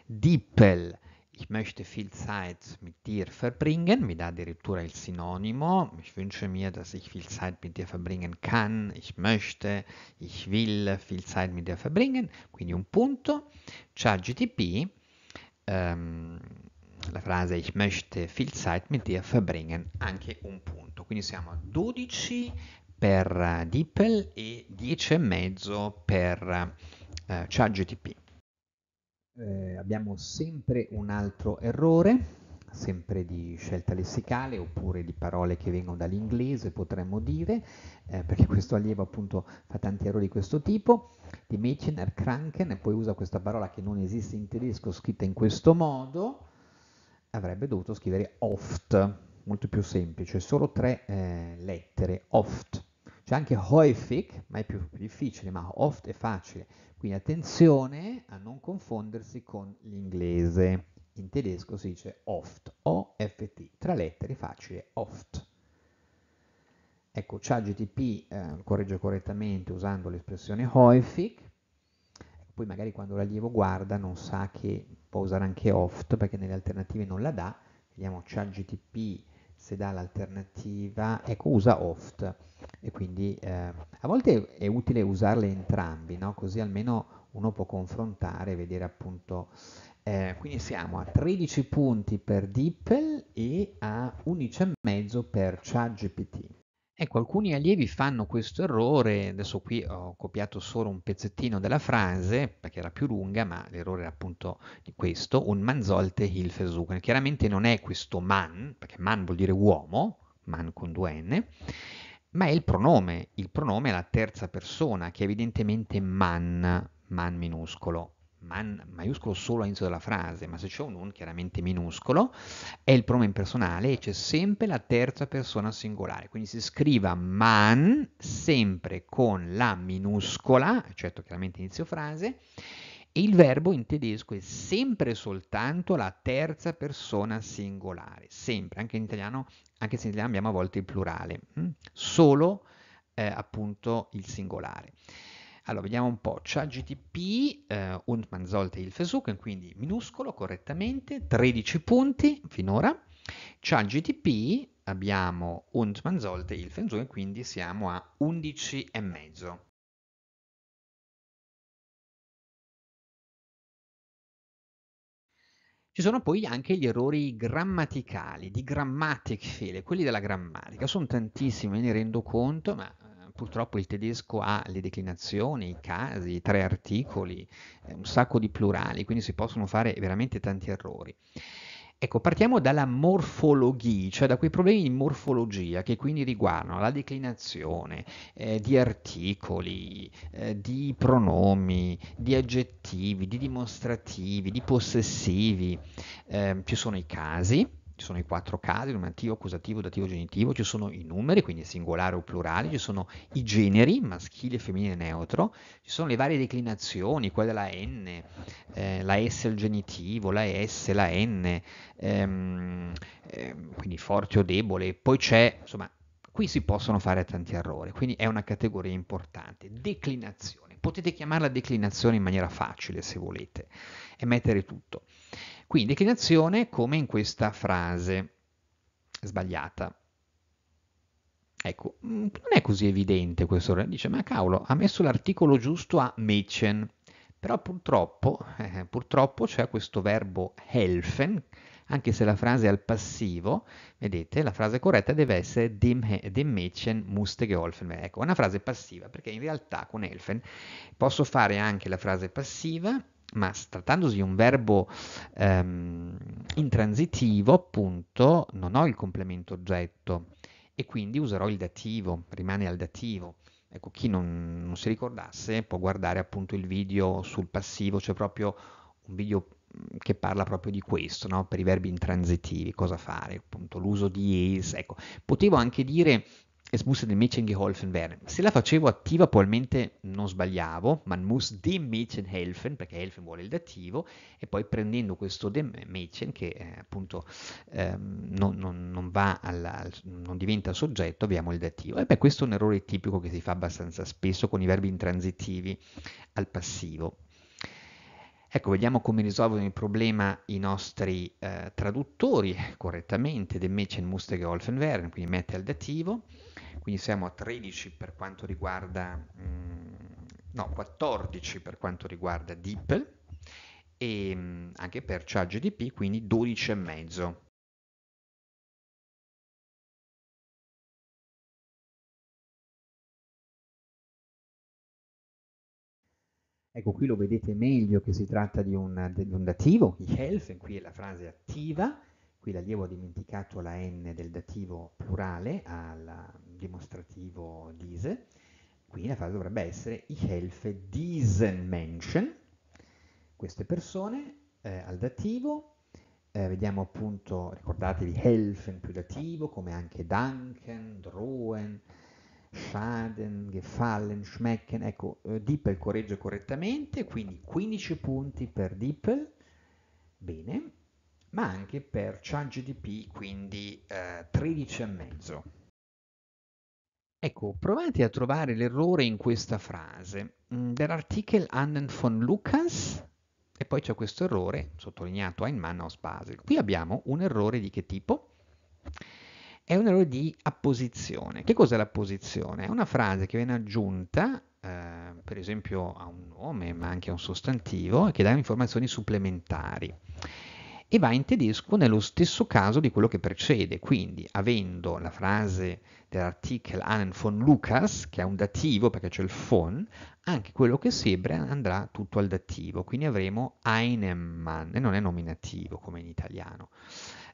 Dippel ich möchte viel Zeit mit dir verbringen, mit addirittura il sinonimo, ich wünsche mir, dass ich viel Zeit mit dir verbringen kann, ich möchte, ich will viel Zeit mit dir verbringen, quindi un punto, ChatGTP, ehm, la frase ich möchte viel Zeit mit dir verbringen, anche un punto, quindi siamo a 12 per uh, DeepL e, e mezzo per uh, eh, ChatGTP. eh, abbiamo sempre un altro errore, sempre di scelta lessicale oppure di parole che vengono dall'inglese, potremmo dire, eh, perché questo allievo appunto fa tanti errori di questo tipo, di Mädchen erkranken, e poi usa questa parola che non esiste in tedesco scritta in questo modo, avrebbe dovuto scrivere oft, molto più semplice, solo tre eh, lettere, oft. C'è anche häufig, ma è più, difficile, ma oft è facile. Quindi attenzione a non confondersi con l'inglese. In tedesco si dice oft, O-F-T, tre lettere facile, oft. Ecco, ChatGTP eh, corregge correttamente usando l'espressione häufig, poi magari quando l'allievo guarda non sa che può usare anche oft perché nelle alternative non la dà, vediamo ChatGTP se dà l'alternativa, ecco usa oft e quindi eh, a volte è utile usarle entrambi, no? così almeno uno può confrontare e vedere appunto. Eh, quindi siamo a 13 punti per DeepL e a 11,5 per ChatGPT. Ecco, alcuni allievi fanno questo errore, adesso qui ho copiato solo un pezzettino della frase, perché era più lunga, ma l'errore era appunto questo, un man sollte il Chiaramente non è questo man, perché man vuol dire uomo, man con due n, ma è il pronome, il pronome è la terza persona, che è evidentemente man, man minuscolo man maiuscolo solo all'inizio della frase, ma se c'è un un chiaramente minuscolo, è il pronome impersonale e c'è sempre la terza persona singolare. Quindi si scriva man sempre con la minuscola, eccetto chiaramente inizio frase, e il verbo in tedesco è sempre soltanto la terza persona singolare, sempre, anche in italiano, anche se in italiano abbiamo a volte il plurale, mm? solo eh, appunto il singolare. Allora, vediamo un po'. ChatGTP, eh, und man sollte il versuchen, quindi minuscolo correttamente, 13 punti finora. C'è GTP, abbiamo und man sollte il versuchen, quindi siamo a 11 e mezzo. Ci sono poi anche gli errori grammaticali, di grammatic fail, quelli della grammatica. Sono tantissimi, me ne rendo conto, ma purtroppo il tedesco ha le declinazioni, i casi, i tre articoli, eh, un sacco di plurali, quindi si possono fare veramente tanti errori. Ecco, partiamo dalla morfologia, cioè da quei problemi di morfologia che quindi riguardano la declinazione eh, di articoli, eh, di pronomi, di aggettivi, di dimostrativi, di possessivi. Eh, ci sono i casi, ci sono i quattro casi, nominativo, accusativo, dativo, genitivo, ci sono i numeri, quindi singolare o plurale, ci sono i generi, maschile, femminile, neutro, ci sono le varie declinazioni, quella della N, eh, la S al genitivo, la S, la N, ehm, ehm, quindi forte o debole, poi c'è, insomma, qui si possono fare tanti errori, quindi è una categoria importante. Declinazione potete chiamarla declinazione in maniera facile se volete e mettere tutto. Quindi declinazione come in questa frase sbagliata. Ecco, mm, non è così evidente questo, dice ma cavolo, ha messo l'articolo giusto a Mädchen, però purtroppo, eh, purtroppo c'è questo verbo helfen anche se la frase è al passivo, vedete, la frase corretta deve essere dem, dem Mädchen musste geholfen werden. Ecco, una frase passiva, perché in realtà con helfen posso fare anche la frase passiva, ma trattandosi di un verbo ehm, intransitivo, appunto, non ho il complemento oggetto e quindi userò il dativo, rimane al dativo. Ecco, chi non, non si ricordasse può guardare appunto il video sul passivo, c'è cioè proprio un video che parla proprio di questo, no? per i verbi intransitivi, cosa fare, appunto l'uso di es, ecco, potevo anche dire es muss dem Mädchen geholfen werden, se la facevo attiva probabilmente non sbagliavo, man muss dem Mädchen helfen, perché helfen vuole il dativo, e poi prendendo questo dem Mädchen che eh, appunto eh, non, non, non, alla, non, diventa soggetto, abbiamo il dativo, e beh questo è un errore tipico che si fa abbastanza spesso con i verbi intransitivi al passivo. Ecco, vediamo come risolvono il problema i nostri eh, traduttori eh, correttamente, den Mädchen musste geholfen werden, quindi mette al dativo, quindi siamo a 13 per quanto riguarda, mh, mm, no, 14 per quanto riguarda Deep e ehm, mh, anche per ChatGDP, quindi 12,5 Ecco, qui lo vedete meglio che si tratta di un, di un dativo, i helfen, qui è la frase attiva, qui l'allievo ha dimenticato la n del dativo plurale al dimostrativo diese, qui la frase dovrebbe essere ich helfe diesen Menschen, queste persone, eh, al dativo, eh, vediamo appunto, ricordatevi helfen più dativo, come anche danken, drohen, Schaden, Gefallen, Schmecken. Ecco, eh, Dippel corregge correttamente, quindi 15 punti per Dippel. Bene, ma anche per ChatGDP, quindi eh, 13,5. Ecco, provate a trovare l'errore in questa frase. Mm, Dell'artikel Annen von Lucas, e poi c'è questo errore, sottolineato a Einmann aus Basel. Qui abbiamo un errore di che tipo? è un errore di apposizione. Che cos'è l'apposizione? È una frase che viene aggiunta, eh, per esempio, a un nome, ma anche a un sostantivo, e che dà informazioni supplementari. E va in tedesco nello stesso caso di quello che precede, quindi avendo la frase dell'articolo Annen von Lucas, che è un dativo perché c'è il von, anche quello che sembra andrà tutto al dativo, quindi avremo Einemann, e non è nominativo come in italiano.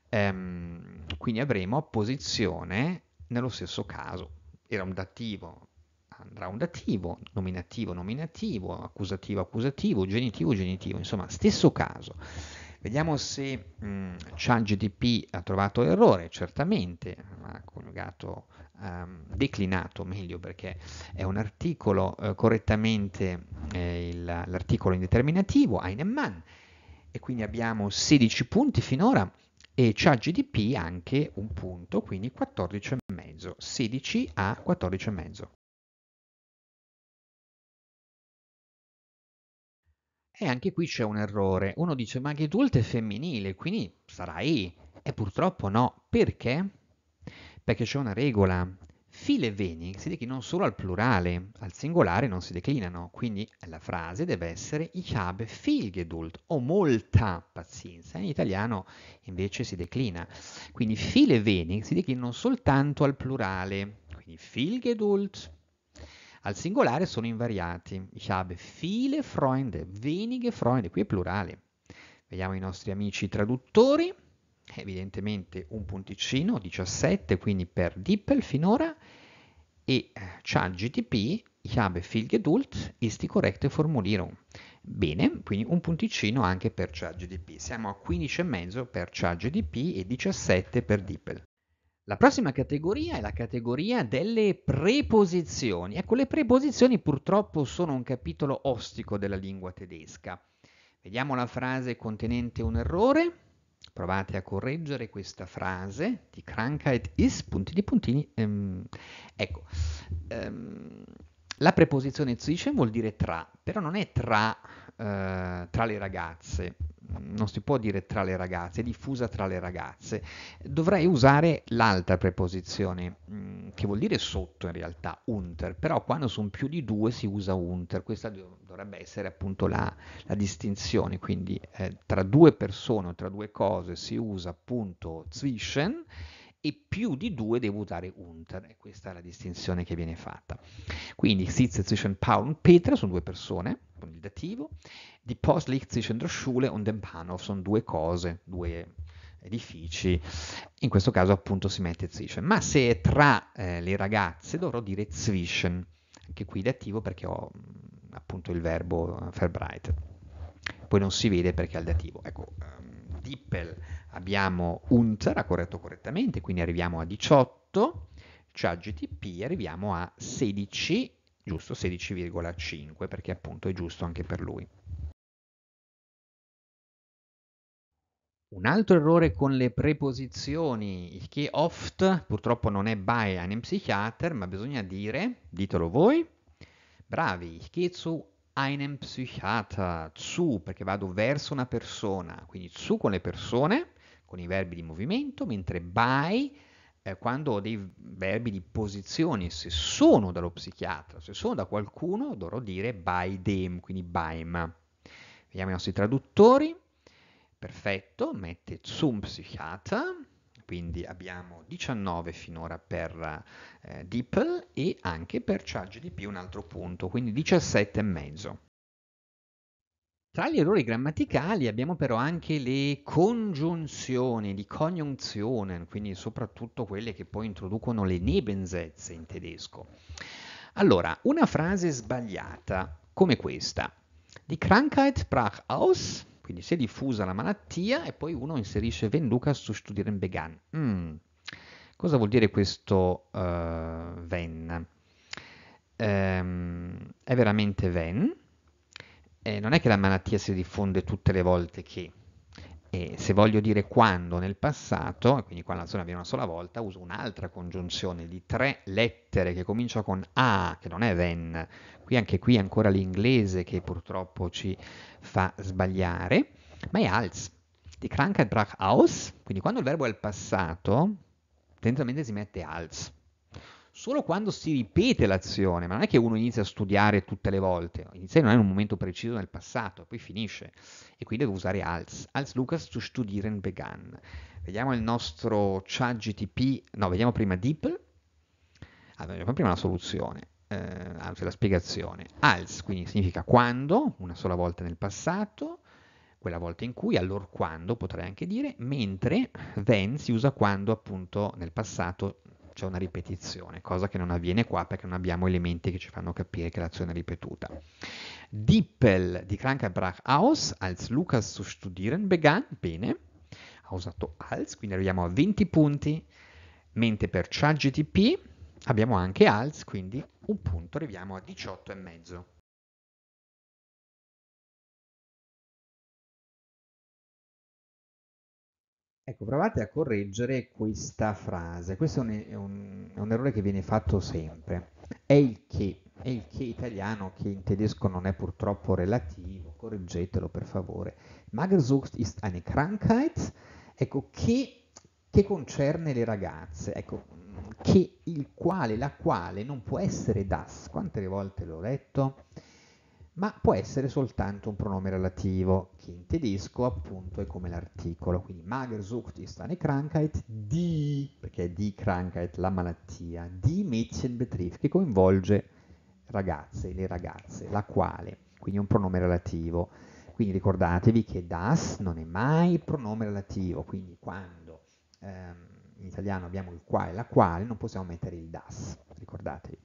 Ehm, quindi avremo apposizione nello stesso caso. Era un dativo, andrà un dativo, nominativo, nominativo, accusativo, accusativo, genitivo, genitivo, insomma, stesso caso. Vediamo se mh, mm, ChatGTP ha trovato errore, certamente, ha coniugato, um, declinato meglio perché è un articolo eh, correttamente eh, il, l'articolo indeterminativo, Einemann, e quindi abbiamo 16 punti finora, e ChatGDP anche un punto, quindi 14,5, 16 a 14,5. E anche qui c'è un errore. Uno dice, ma Gedult è femminile, quindi sarà I. E purtroppo no. Perché? Perché c'è una regola File e veni si declinano solo al plurale, al singolare non si declinano, quindi la frase deve essere ich habe viel Geduld, o molta pazienza, in italiano invece si declina. Quindi file e veni si declinano soltanto al plurale, quindi viel Geduld. Al singolare sono invariati, ich habe viele Freunde, wenige Freunde, qui è plurale. Vediamo i nostri amici traduttori evidentemente un punticino 17 quindi per DeepL finora e eh, c'ha il GTP ich habe viel Geduld ist die korrekte Formulierung bene quindi un punticino anche per ChatGDP siamo a 15,5 per ChatGDP e 17 per DeepL la prossima categoria è la categoria delle preposizioni. Ecco, le preposizioni purtroppo sono un capitolo ostico della lingua tedesca. Vediamo la frase contenente un errore, Provate a correggere questa frase di Krankheit ist, puntini puntini. Ehm, ecco, ehm, la preposizione zwischen vuol dire tra, però non è tra eh, tra le ragazze, non si può dire tra le ragazze, è diffusa tra le ragazze, dovrei usare l'altra preposizione, mm, che vuol dire sotto in realtà, unter, però quando sono più di due si usa unter, questa dovrebbe essere appunto la, la distinzione, quindi eh, tra due persone o tra due cose si usa appunto zwischen e più di due devo usare unter, e questa è la distinzione che viene fatta. Quindi Sitz zwischen Paul und Petra sono due persone, con il dativo, di Post liegt zwischen der Schule und dem Bahnhof, sono due cose, due edifici, in questo caso appunto si mette zwischen, ma se è tra eh, le ragazze dovrò dire zwischen, anche qui dativo perché ho mm, appunto il verbo Verbreit, eh, poi non si vede perché è il dativo, ecco, um, Dippel abbiamo Unter, ha corretto correttamente, quindi arriviamo a 18, ChatGTP arriviamo a 16, giusto 16,5 perché appunto è giusto anche per lui. Un altro errore con le preposizioni, il che oft purtroppo non è by einem Psychiater, ma bisogna dire, ditelo voi, bravi, il che zu einem Psychiater, zu, perché vado verso una persona, quindi zu con le persone, con i verbi di movimento, mentre by eh, quando ho dei verbi di posizione, se sono dallo psichiatra, se sono da qualcuno, dovrò dire by dem, quindi by'm. Vediamo i nostri traduttori. Perfetto, mette zum Psychiater, quindi abbiamo 19 finora per eh, DeepL e anche per ChatGDP un altro punto, quindi 17,5. Tra gli errori grammaticali abbiamo però anche le congiunzioni di conjunzione, quindi soprattutto quelle che poi introducono le nebensätze in tedesco. Allora, una frase sbagliata come questa. Die Krankheit brach aus quindi si è diffusa la malattia e poi uno inserisce Venduca su Studieren began. Mm. Cosa vuol dire questo uh, Ven? Ehm, è veramente Ven? Eh, non è che la malattia si diffonde tutte le volte che e se voglio dire quando nel passato, quindi quando zona avviene una sola volta, uso un'altra congiunzione di tre lettere che comincia con A, che non è then. Qui anche qui ancora l'inglese che purtroppo ci fa sbagliare, ma è als. Die Krankheit brach aus, quindi quando il verbo è al passato, tendenzialmente si mette als solo quando si ripete l'azione, ma non è che uno inizia a studiare tutte le volte, inizia non è in un momento preciso nel passato, poi finisce. E qui devo usare als. Als Lucas zu studieren begann. Vediamo il nostro chat GTP, no, vediamo prima DeepL. Allora, ah, vediamo prima la soluzione, eh, anzi la spiegazione. Als, quindi significa quando, una sola volta nel passato, quella volta in cui, allora quando potrei anche dire, mentre then si usa quando appunto nel passato c'è una ripetizione, cosa che non avviene qua perché non abbiamo elementi che ci fanno capire che l'azione è ripetuta. Dippel, di Krankheit brach aus, als Lukas zu studieren begann, bene, ha usato als, quindi arriviamo a 20 punti, mentre per ChatGTP abbiamo anche als, quindi un punto, arriviamo a 18 e mezzo. Ecco, provate a correggere questa frase. Questo è un, è, un, è un, errore che viene fatto sempre. È il che, è il che italiano che in tedesco non è purtroppo relativo, correggetelo per favore. Magersucht ist eine Krankheit, ecco, che, che concerne le ragazze, ecco, che il quale, la quale non può essere das. Quante volte l'ho letto? ma può essere soltanto un pronome relativo, che in tedesco appunto è come l'articolo, quindi Mager sucht ist eine Krankheit, die, perché è die Krankheit, la malattia, die Mädchen betrifft, che coinvolge ragazze, le ragazze, la quale, quindi è un pronome relativo. Quindi ricordatevi che das non è mai pronome relativo, quindi quando ehm, in italiano abbiamo il qua e la quale, non possiamo mettere il das, ricordatevi.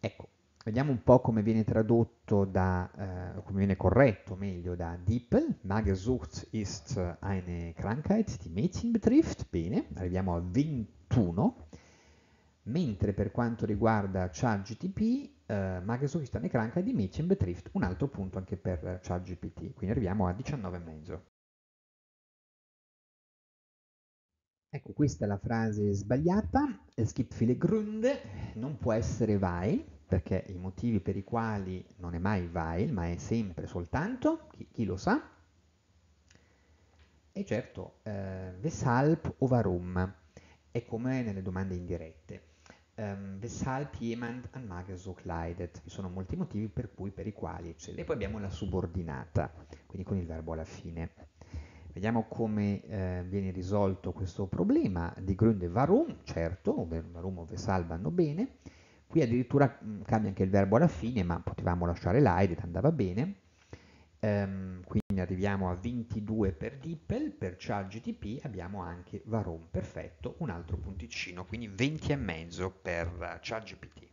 Ecco, vediamo un po' come viene tradotto da, eh, come viene corretto meglio da Dippel, Magersucht ist eine Krankheit, die Mädchen betrifft, bene, arriviamo a 21, mentre per quanto riguarda ChatGTP, eh, Magersucht ist eine Krankheit, die Mädchen betrifft, un altro punto anche per ChatGPT, quindi arriviamo a 19,5. Ecco, questa è la frase sbagliata. Es gibt viele Gründe, non può essere vai, perché i motivi per i quali non è mai while, ma è sempre soltanto, chi, chi lo sa? E certo, eh, vesalp varum, è come nelle domande indirette. Um, vesalp jemand an so kleidet, ci sono molti motivi per cui, per i quali, eccetera. E poi abbiamo la subordinata, quindi con il verbo alla fine. Vediamo come eh, viene risolto questo problema di Gründe varum, certo, varum o vesalp vanno bene, Qui addirittura mm, cambia anche il verbo alla fine, ma potevamo lasciare l'ided, andava bene. Um, quindi arriviamo a 22 per Dippel, per ChatGTP abbiamo anche Varon, perfetto, un altro punticino, quindi 20 e mezzo per eh, ChatGPT.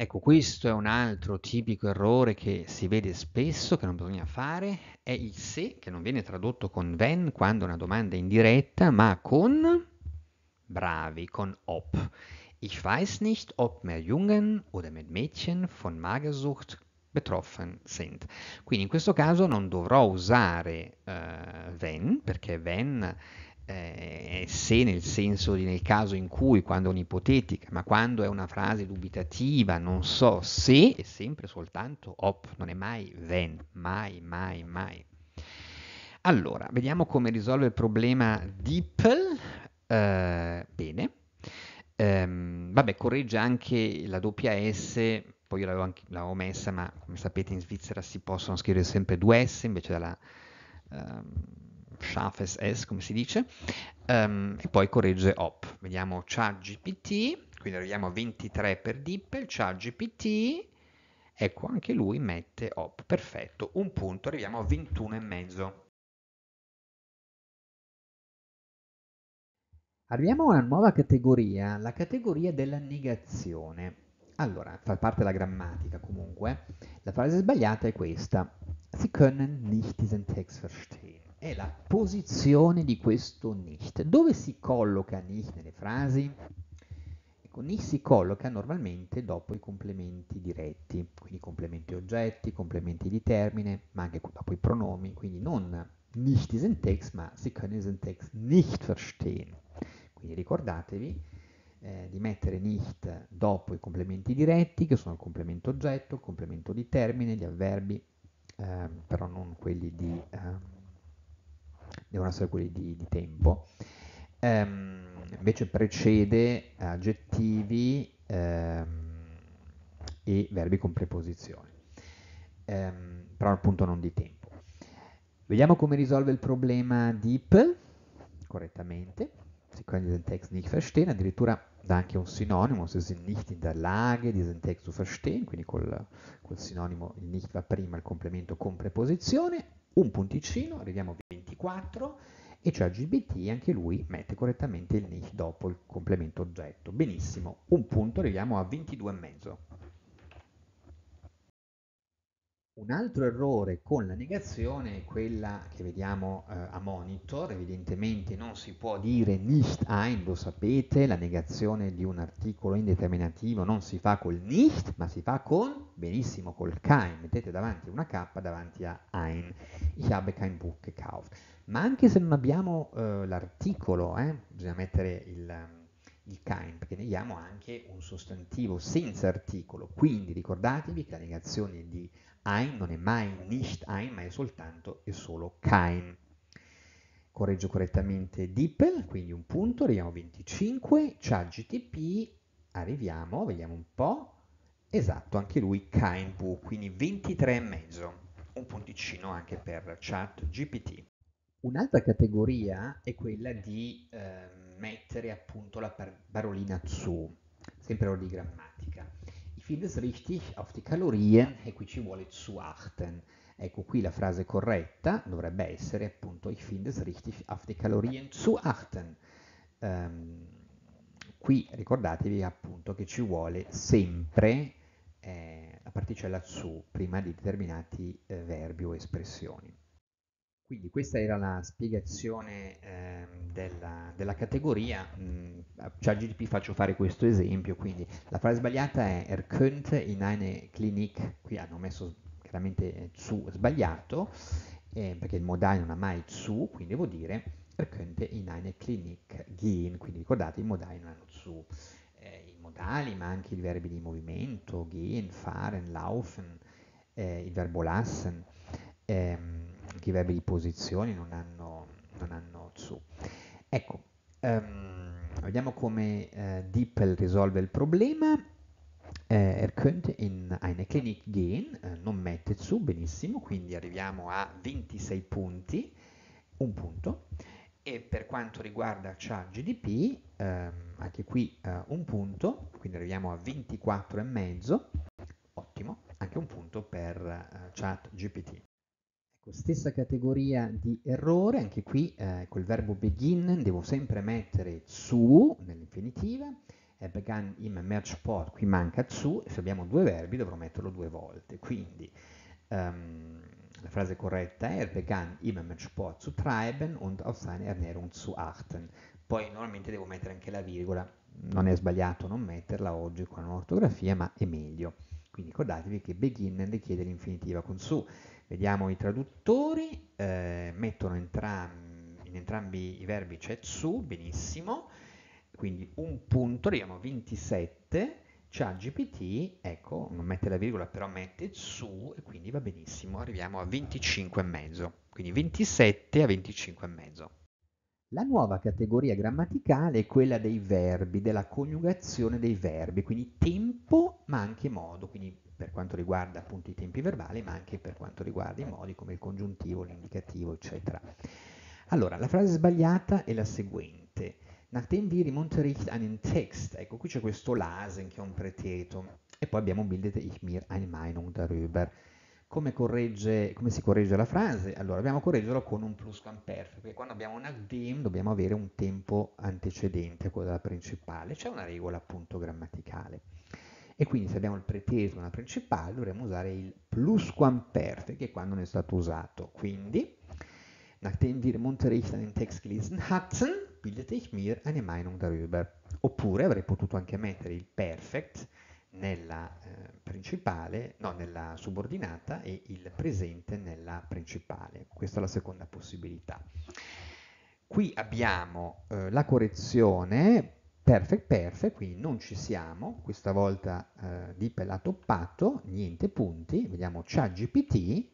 Ecco, questo è un altro tipico errore che si vede spesso, che non bisogna fare, è il se, che non viene tradotto con when, quando una domanda è indiretta, ma con bravi con ob. Ich weiß nicht, ob mehr Jungen oder mit Mädchen von Magersucht betroffen sind. Quindi in questo caso non dovrò usare uh, eh, when, perché wenn eh, se nel senso di nel caso in cui, quando è un'ipotetica, ma quando è una frase dubitativa, non so se, è sempre soltanto op, non è mai wenn, mai, mai, mai. Allora, vediamo come risolve il problema DeepL, eh, bene. Ehm, vabbè, corregge anche la doppia S, poi io l'avevo, anche, l'avevo, messa, ma come sapete in Svizzera si possono scrivere sempre due S invece della ehm, Schafes S, come si dice. Ehm, e poi corregge OP. Vediamo ChatGPT, quindi arriviamo a 23 per Dippel, ChatGPT. Ecco, anche lui mette OP, perfetto, un punto, arriviamo a 21,5. Arriviamo a una nuova categoria, la categoria della negazione. Allora, fa parte la grammatica comunque. La frase sbagliata è questa. Sie können nicht diesen Text verstehen. È la posizione di questo nicht. Dove si colloca nicht nelle frasi? Ecco, nicht si colloca normalmente dopo i complementi diretti, quindi complementi oggetti, complementi di termine, ma anche dopo i pronomi, quindi non nicht di Text, ma si können die Syntax nicht verstehen. Quindi ricordatevi eh, di mettere nicht dopo i complementi diretti, che sono il complemento oggetto, il complemento di termine, gli avverbi, eh, però non quelli di... Eh, devono essere quelli di, di tempo. Ehm, invece precede aggettivi ehm, e verbi con preposizione, ehm, però appunto non di tempo. Vediamo come risolve il problema deep correttamente. Sie können diesen Text nicht verstehen, addirittura dà anche un sinonimo, se sind nicht in der Lage, diesen Text zu verstehen, quindi col, col sinonimo il nicht va prima, il complemento con preposizione, un punticino, arriviamo a 24, e cioè GBT anche lui mette correttamente il nicht dopo il complemento oggetto. Benissimo, un punto, arriviamo a 22,5. Un altro errore con la negazione è quella che vediamo eh, a monitor, evidentemente non si può dire nicht ein, lo sapete, la negazione di un articolo indeterminativo non si fa col nicht, ma si fa con, benissimo, col kein, mettete davanti una K davanti a ein, ich habe kein Buch gekauft. Ma anche se non abbiamo eh, l'articolo, eh, bisogna mettere il il kein, perché neghiamo anche un sostantivo senza articolo, quindi ricordatevi che la negazione di Ein non è mai nicht ein, ma è soltanto e solo kein. Correggio correttamente Dippel, quindi un punto, arriviamo a 25. chat ChatGTP, arriviamo, vediamo un po'. Esatto, anche lui kein bu, quindi mezzo, Un punticino anche per chat GPT. Un'altra categoria è quella di eh, mettere appunto la par- parolina zu, sempre di grammatica vieles richtig, auf die calorie e qui ci vuole zu achten. Ecco qui la frase corretta dovrebbe essere appunto ich finde es richtig auf die Kalorien zu achten. Um, qui ricordatevi appunto che ci vuole sempre eh, la particella zu prima di determinati eh, verbi o espressioni. Quindi questa era la spiegazione eh, della, della, categoria, mm, a ChatGPT faccio fare questo esempio, quindi la frase sbagliata è Er könnte in eine Klinik, qui hanno messo chiaramente eh, zu sbagliato, eh, perché il modale non ha mai zu, quindi devo dire Er könnte in eine Klinik gehen, quindi ricordate i modali non hanno zu, eh, i modali ma anche i verbi di movimento, gehen, fahren, laufen, eh, il verbo lassen. Ehm, anche i verbi di posizione non hanno, non hanno su. Ecco, um, vediamo come uh, eh, DeepL risolve il problema. Uh, er könnte in eine Klinik gehen, uh, eh, non mette su, benissimo, quindi arriviamo a 26 punti, un punto. E per quanto riguarda ChatGDP, ehm, anche qui eh, un punto, quindi arriviamo a 24 e mezzo, ottimo, anche un punto per eh, ChatGPT stessa categoria di errore, anche qui eh, col verbo begin devo sempre mettere zu nell'infinitiva, e eh, began im merge pot, qui manca su, se abbiamo due verbi dovrò metterlo due volte, quindi um, la frase corretta è er began im merge pot zu treiben und aus seiner Ernährung zu achten. Poi normalmente devo mettere anche la virgola, non è sbagliato non metterla oggi con l'ortografia, ma è meglio. Quindi ricordatevi che begin richiede l'infinitiva con su. Vediamo i traduttori, eh, mettono entram in entrambi i verbi c'è tsu, benissimo, quindi un punto, arriviamo a 27, c'ha GPT, ecco, non mette la virgola, però mette su e quindi va benissimo, arriviamo a 25,5, quindi 27 a 25,5. La nuova categoria grammaticale è quella dei verbi, della coniugazione dei verbi, quindi tempo ma anche modo, quindi per quanto riguarda appunto i tempi verbali, ma anche per quanto riguarda i modi come il congiuntivo, l'indicativo, eccetera. Allora, la frase sbagliata è la seguente. Nachdem wir im Unterricht einen Text, ecco qui c'è questo lasen che è un preteto, e poi abbiamo bildet ich mir eine Meinung darüber. Come, corregge, come, si corregge la frase? Allora, dobbiamo correggerlo con un plusquamperfetto, perché quando abbiamo un addim dobbiamo avere un tempo antecedente a quello della principale, c'è una regola appunto grammaticale. E quindi se abbiamo il preteso, una principale, dovremmo usare il plusquamperfect, che è quando non è stato usato. Quindi, nachdem wir im Unterricht einen Text gelesen hatten, bildete ich mir eine Meinung darüber. Oppure avrei potuto anche mettere il perfect nella eh, principale, no, nella subordinata e il presente nella principale. Questa è la seconda possibilità. Qui abbiamo eh, la correzione perfect perfect, quindi non ci siamo, questa volta eh, DeepL ha toppato, niente punti, vediamo ChatGPT,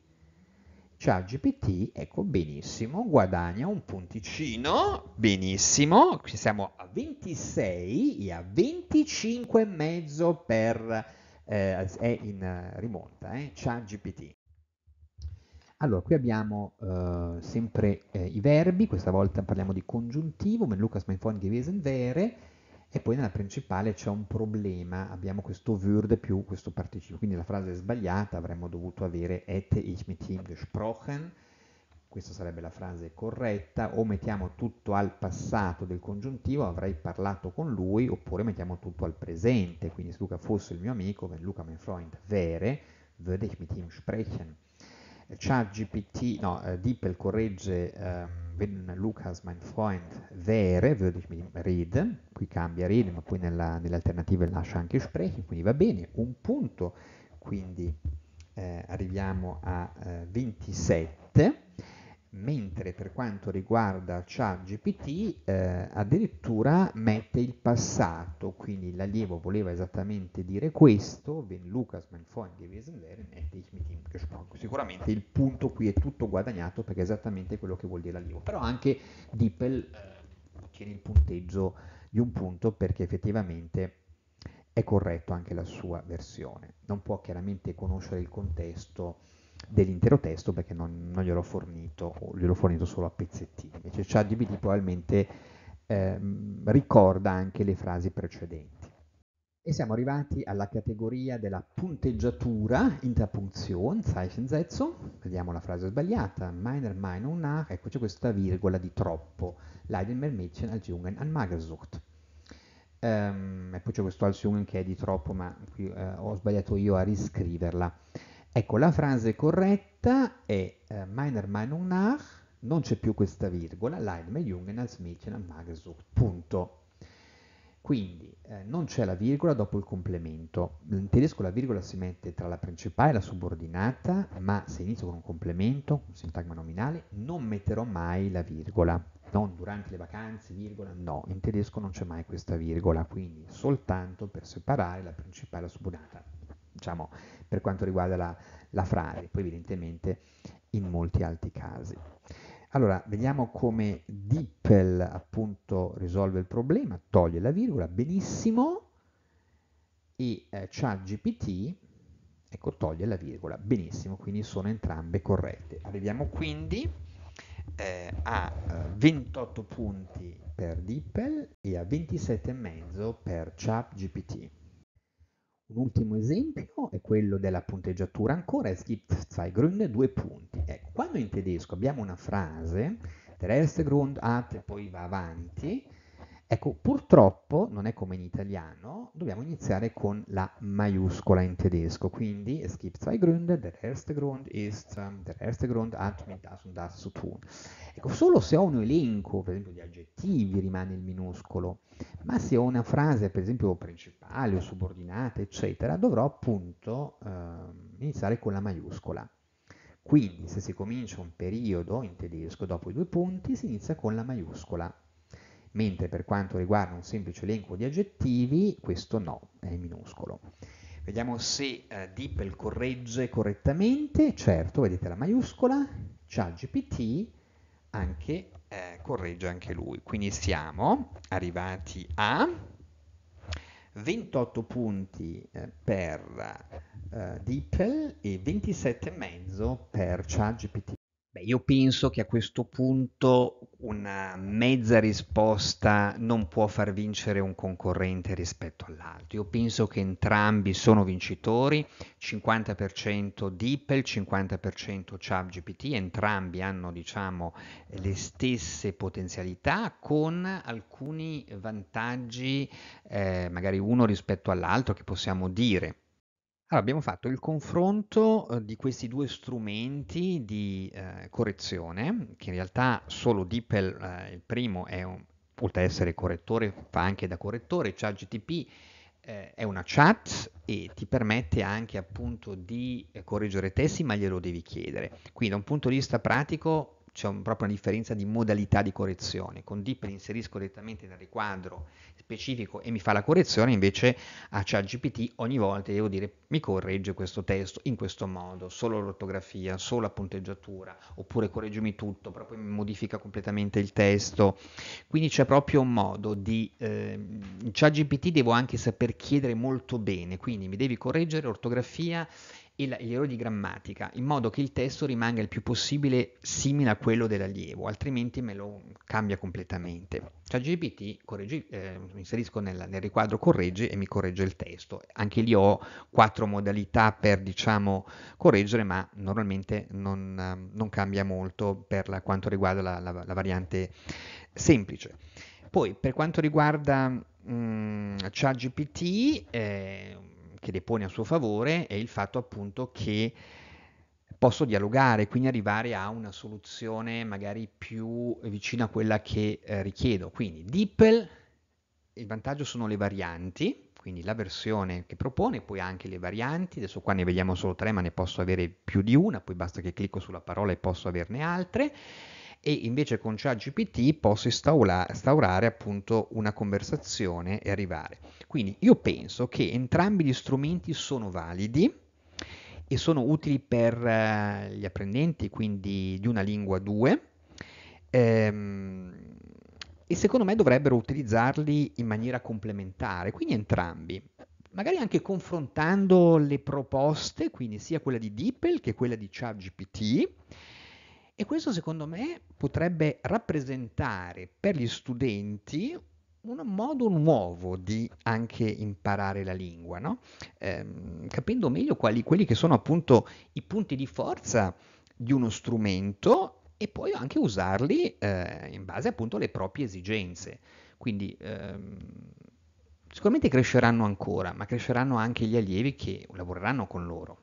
ChatGPT, ecco benissimo, guadagna un punticino, benissimo, ci siamo a 26 e a 25,5 per, eh, è in rimonta, eh, ChatGPT. Allora, qui abbiamo eh, sempre eh, i verbi, questa volta parliamo di congiuntivo, Lucas, mein Freund, gewesen, wäre, e poi nella principale c'è un problema, abbiamo questo würde più questo participio, quindi la frase è sbagliata, avremmo dovuto avere hätte ich mit ihm gesprochen, questa sarebbe la frase corretta, o mettiamo tutto al passato del congiuntivo, avrei parlato con lui, oppure mettiamo tutto al presente, quindi se Luca fosse il mio amico, wenn Luca mein Freund wäre, würde ich mit ihm sprechen. GPT, no, äh, DeepL corregge, äh, ehm, wenn Lucas, mein Freund, wäre, würde ich mit qui cambia reden, ma poi nella, nell'alternativa lascia anche sprechen, quindi va bene, un punto, quindi eh, arriviamo a 27. Eh, mentre per quanto riguarda ChatGPT eh, addirittura mette il passato, quindi l'allievo voleva esattamente dire questo, wenn Lucas mein Freund gewesen wäre, hätte ich mit ihm gesprochen. Sicuramente il punto qui è tutto guadagnato perché è esattamente quello che vuol dire l'allievo, però anche Dippel eh, ottiene il punteggio di un punto perché effettivamente è corretto anche la sua versione. Non può chiaramente conoscere il contesto dell'intero testo perché non, non gliel'ho fornito o gliel'ho fornito solo a pezzettini. Invece ChatGPT probabilmente eh, ricorda anche le frasi precedenti. E siamo arrivati alla categoria della punteggiatura, Interpunzione, Zeichensetzung. Vediamo la frase sbagliata. Meiner Meinung nach, ecco c'è questa virgola di troppo. Leiden mehr Mädchen als Jungen an Magersucht. Um, ehm, e poi c'è questo als Jungen che è di troppo, ma qui uh, ho sbagliato io a riscriverla. Ecco, la frase corretta è eh, meiner Meinung nach, non c'è più questa virgola, Leidme Jungen als Mädchen am Magesucht, punto. Quindi eh, non c'è la virgola dopo il complemento. In tedesco la virgola si mette tra la principale e la subordinata, ma se inizio con un complemento, un sintagma nominale, non metterò mai la virgola. Non durante le vacanze, virgola, no, in tedesco non c'è mai questa virgola, quindi soltanto per separare la principale e la subordinata. Diciamo, per quanto riguarda la, la frase, poi evidentemente in molti altri casi. Allora, vediamo come Dippel appunto risolve il problema, toglie la virgola, benissimo, e eh, ChatGPT, ecco, toglie la virgola, benissimo, quindi sono entrambe corrette. Arriviamo quindi eh, a 28 eh, punti per Dippel e a 27,5 per ChatGPT. Un ultimo esempio è quello della punteggiatura ancora, es gibt zwei Gründe, due punti. Ecco, quando in tedesco abbiamo una frase, der erste Grund hat, e poi va avanti, Ecco, purtroppo non è come in italiano, dobbiamo iniziare con la maiuscola in tedesco. Quindi, es gibt zwei Gründe, der erste Grund ist, ähm, der erste Grund hat mit das und das zu tun. Ecco, solo se ho un elenco, per esempio, di aggettivi rimane il minuscolo, ma se ho una frase, per esempio, principale o subordinata, eccetera, dovrò appunto eh, iniziare con la maiuscola. Quindi, se si comincia un periodo in tedesco dopo i due punti, si inizia con la maiuscola mentre per quanto riguarda un semplice elenco di aggettivi, questo no, è minuscolo. Vediamo se eh, DeepL corregge correttamente, certo, vedete la maiuscola, ChatGPT anche, eh, corregge anche lui. Quindi siamo arrivati a 28 punti eh, per eh, DeepL e 27,5 per ChatGPT. Beh, io penso che a questo punto una mezza risposta non può far vincere un concorrente rispetto all'altro. Io penso che entrambi sono vincitori, 50% DeepL, 50% ChatGPT, entrambi hanno diciamo, le stesse potenzialità con alcuni vantaggi, eh, magari uno rispetto all'altro, che possiamo dire. Allora, abbiamo fatto il confronto, eh, di questi due strumenti di, ehm, correzione, che in realtà solo DeepL, ehm, il primo è un oltre a essere correttore, fa anche da correttore, ChatGTP, ehm, è una chat e ti permette anche appunto di eh, correggere testi, ma glielo devi chiedere. Quindi da un punto di vista pratico c'è un, proprio una differenza di modalità di correzione. Con Deep inserisco direttamente nel riquadro specifico e mi fa la correzione, invece a ChatGPT ogni volta devo dire mi corregge questo testo in questo modo, solo l'ortografia, solo la punteggiatura, oppure correggimi tutto, proprio mi modifica completamente il testo. Quindi c'è proprio un modo di... Eh, in ChatGPT devo anche saper chiedere molto bene, quindi mi devi correggere ortografia il, gli errori di grammatica, in modo che il testo rimanga il più possibile simile a quello dell'allievo, altrimenti me lo cambia completamente. ChatGPT cioè, eh, inserisco nel, nel, riquadro correggi e mi corregge il testo. Anche lì ho quattro modalità per diciamo correggere, ma normalmente non, ehm, non cambia molto per la, quanto riguarda la, la, la variante semplice. Poi per quanto riguarda mm, ChatGPT, eh, che depone a suo favore è il fatto appunto che posso dialogare, quindi arrivare a una soluzione magari più vicina a quella che eh, richiedo. Quindi DeepL, il vantaggio sono le varianti, quindi la versione che propone, poi anche le varianti, adesso qua ne vediamo solo tre ma ne posso avere più di una, poi basta che clicco sulla parola e posso averne altre e invece con ChatGPT posso instaurare appunto una conversazione e arrivare. Quindi io penso che entrambi gli strumenti sono validi e sono utili per eh, gli apprendenti, quindi di una lingua 2. Ehm, e secondo me dovrebbero utilizzarli in maniera complementare, quindi entrambi, magari anche confrontando le proposte, quindi sia quella di DeepL che quella di ChatGPT e questo secondo me potrebbe rappresentare per gli studenti un modo nuovo di anche imparare la lingua, no? ehm, capendo meglio quali, quelli che sono appunto i punti di forza di uno strumento e poi anche usarli eh, in base appunto alle proprie esigenze. Quindi ehm, sicuramente cresceranno ancora, ma cresceranno anche gli allievi che lavoreranno con loro.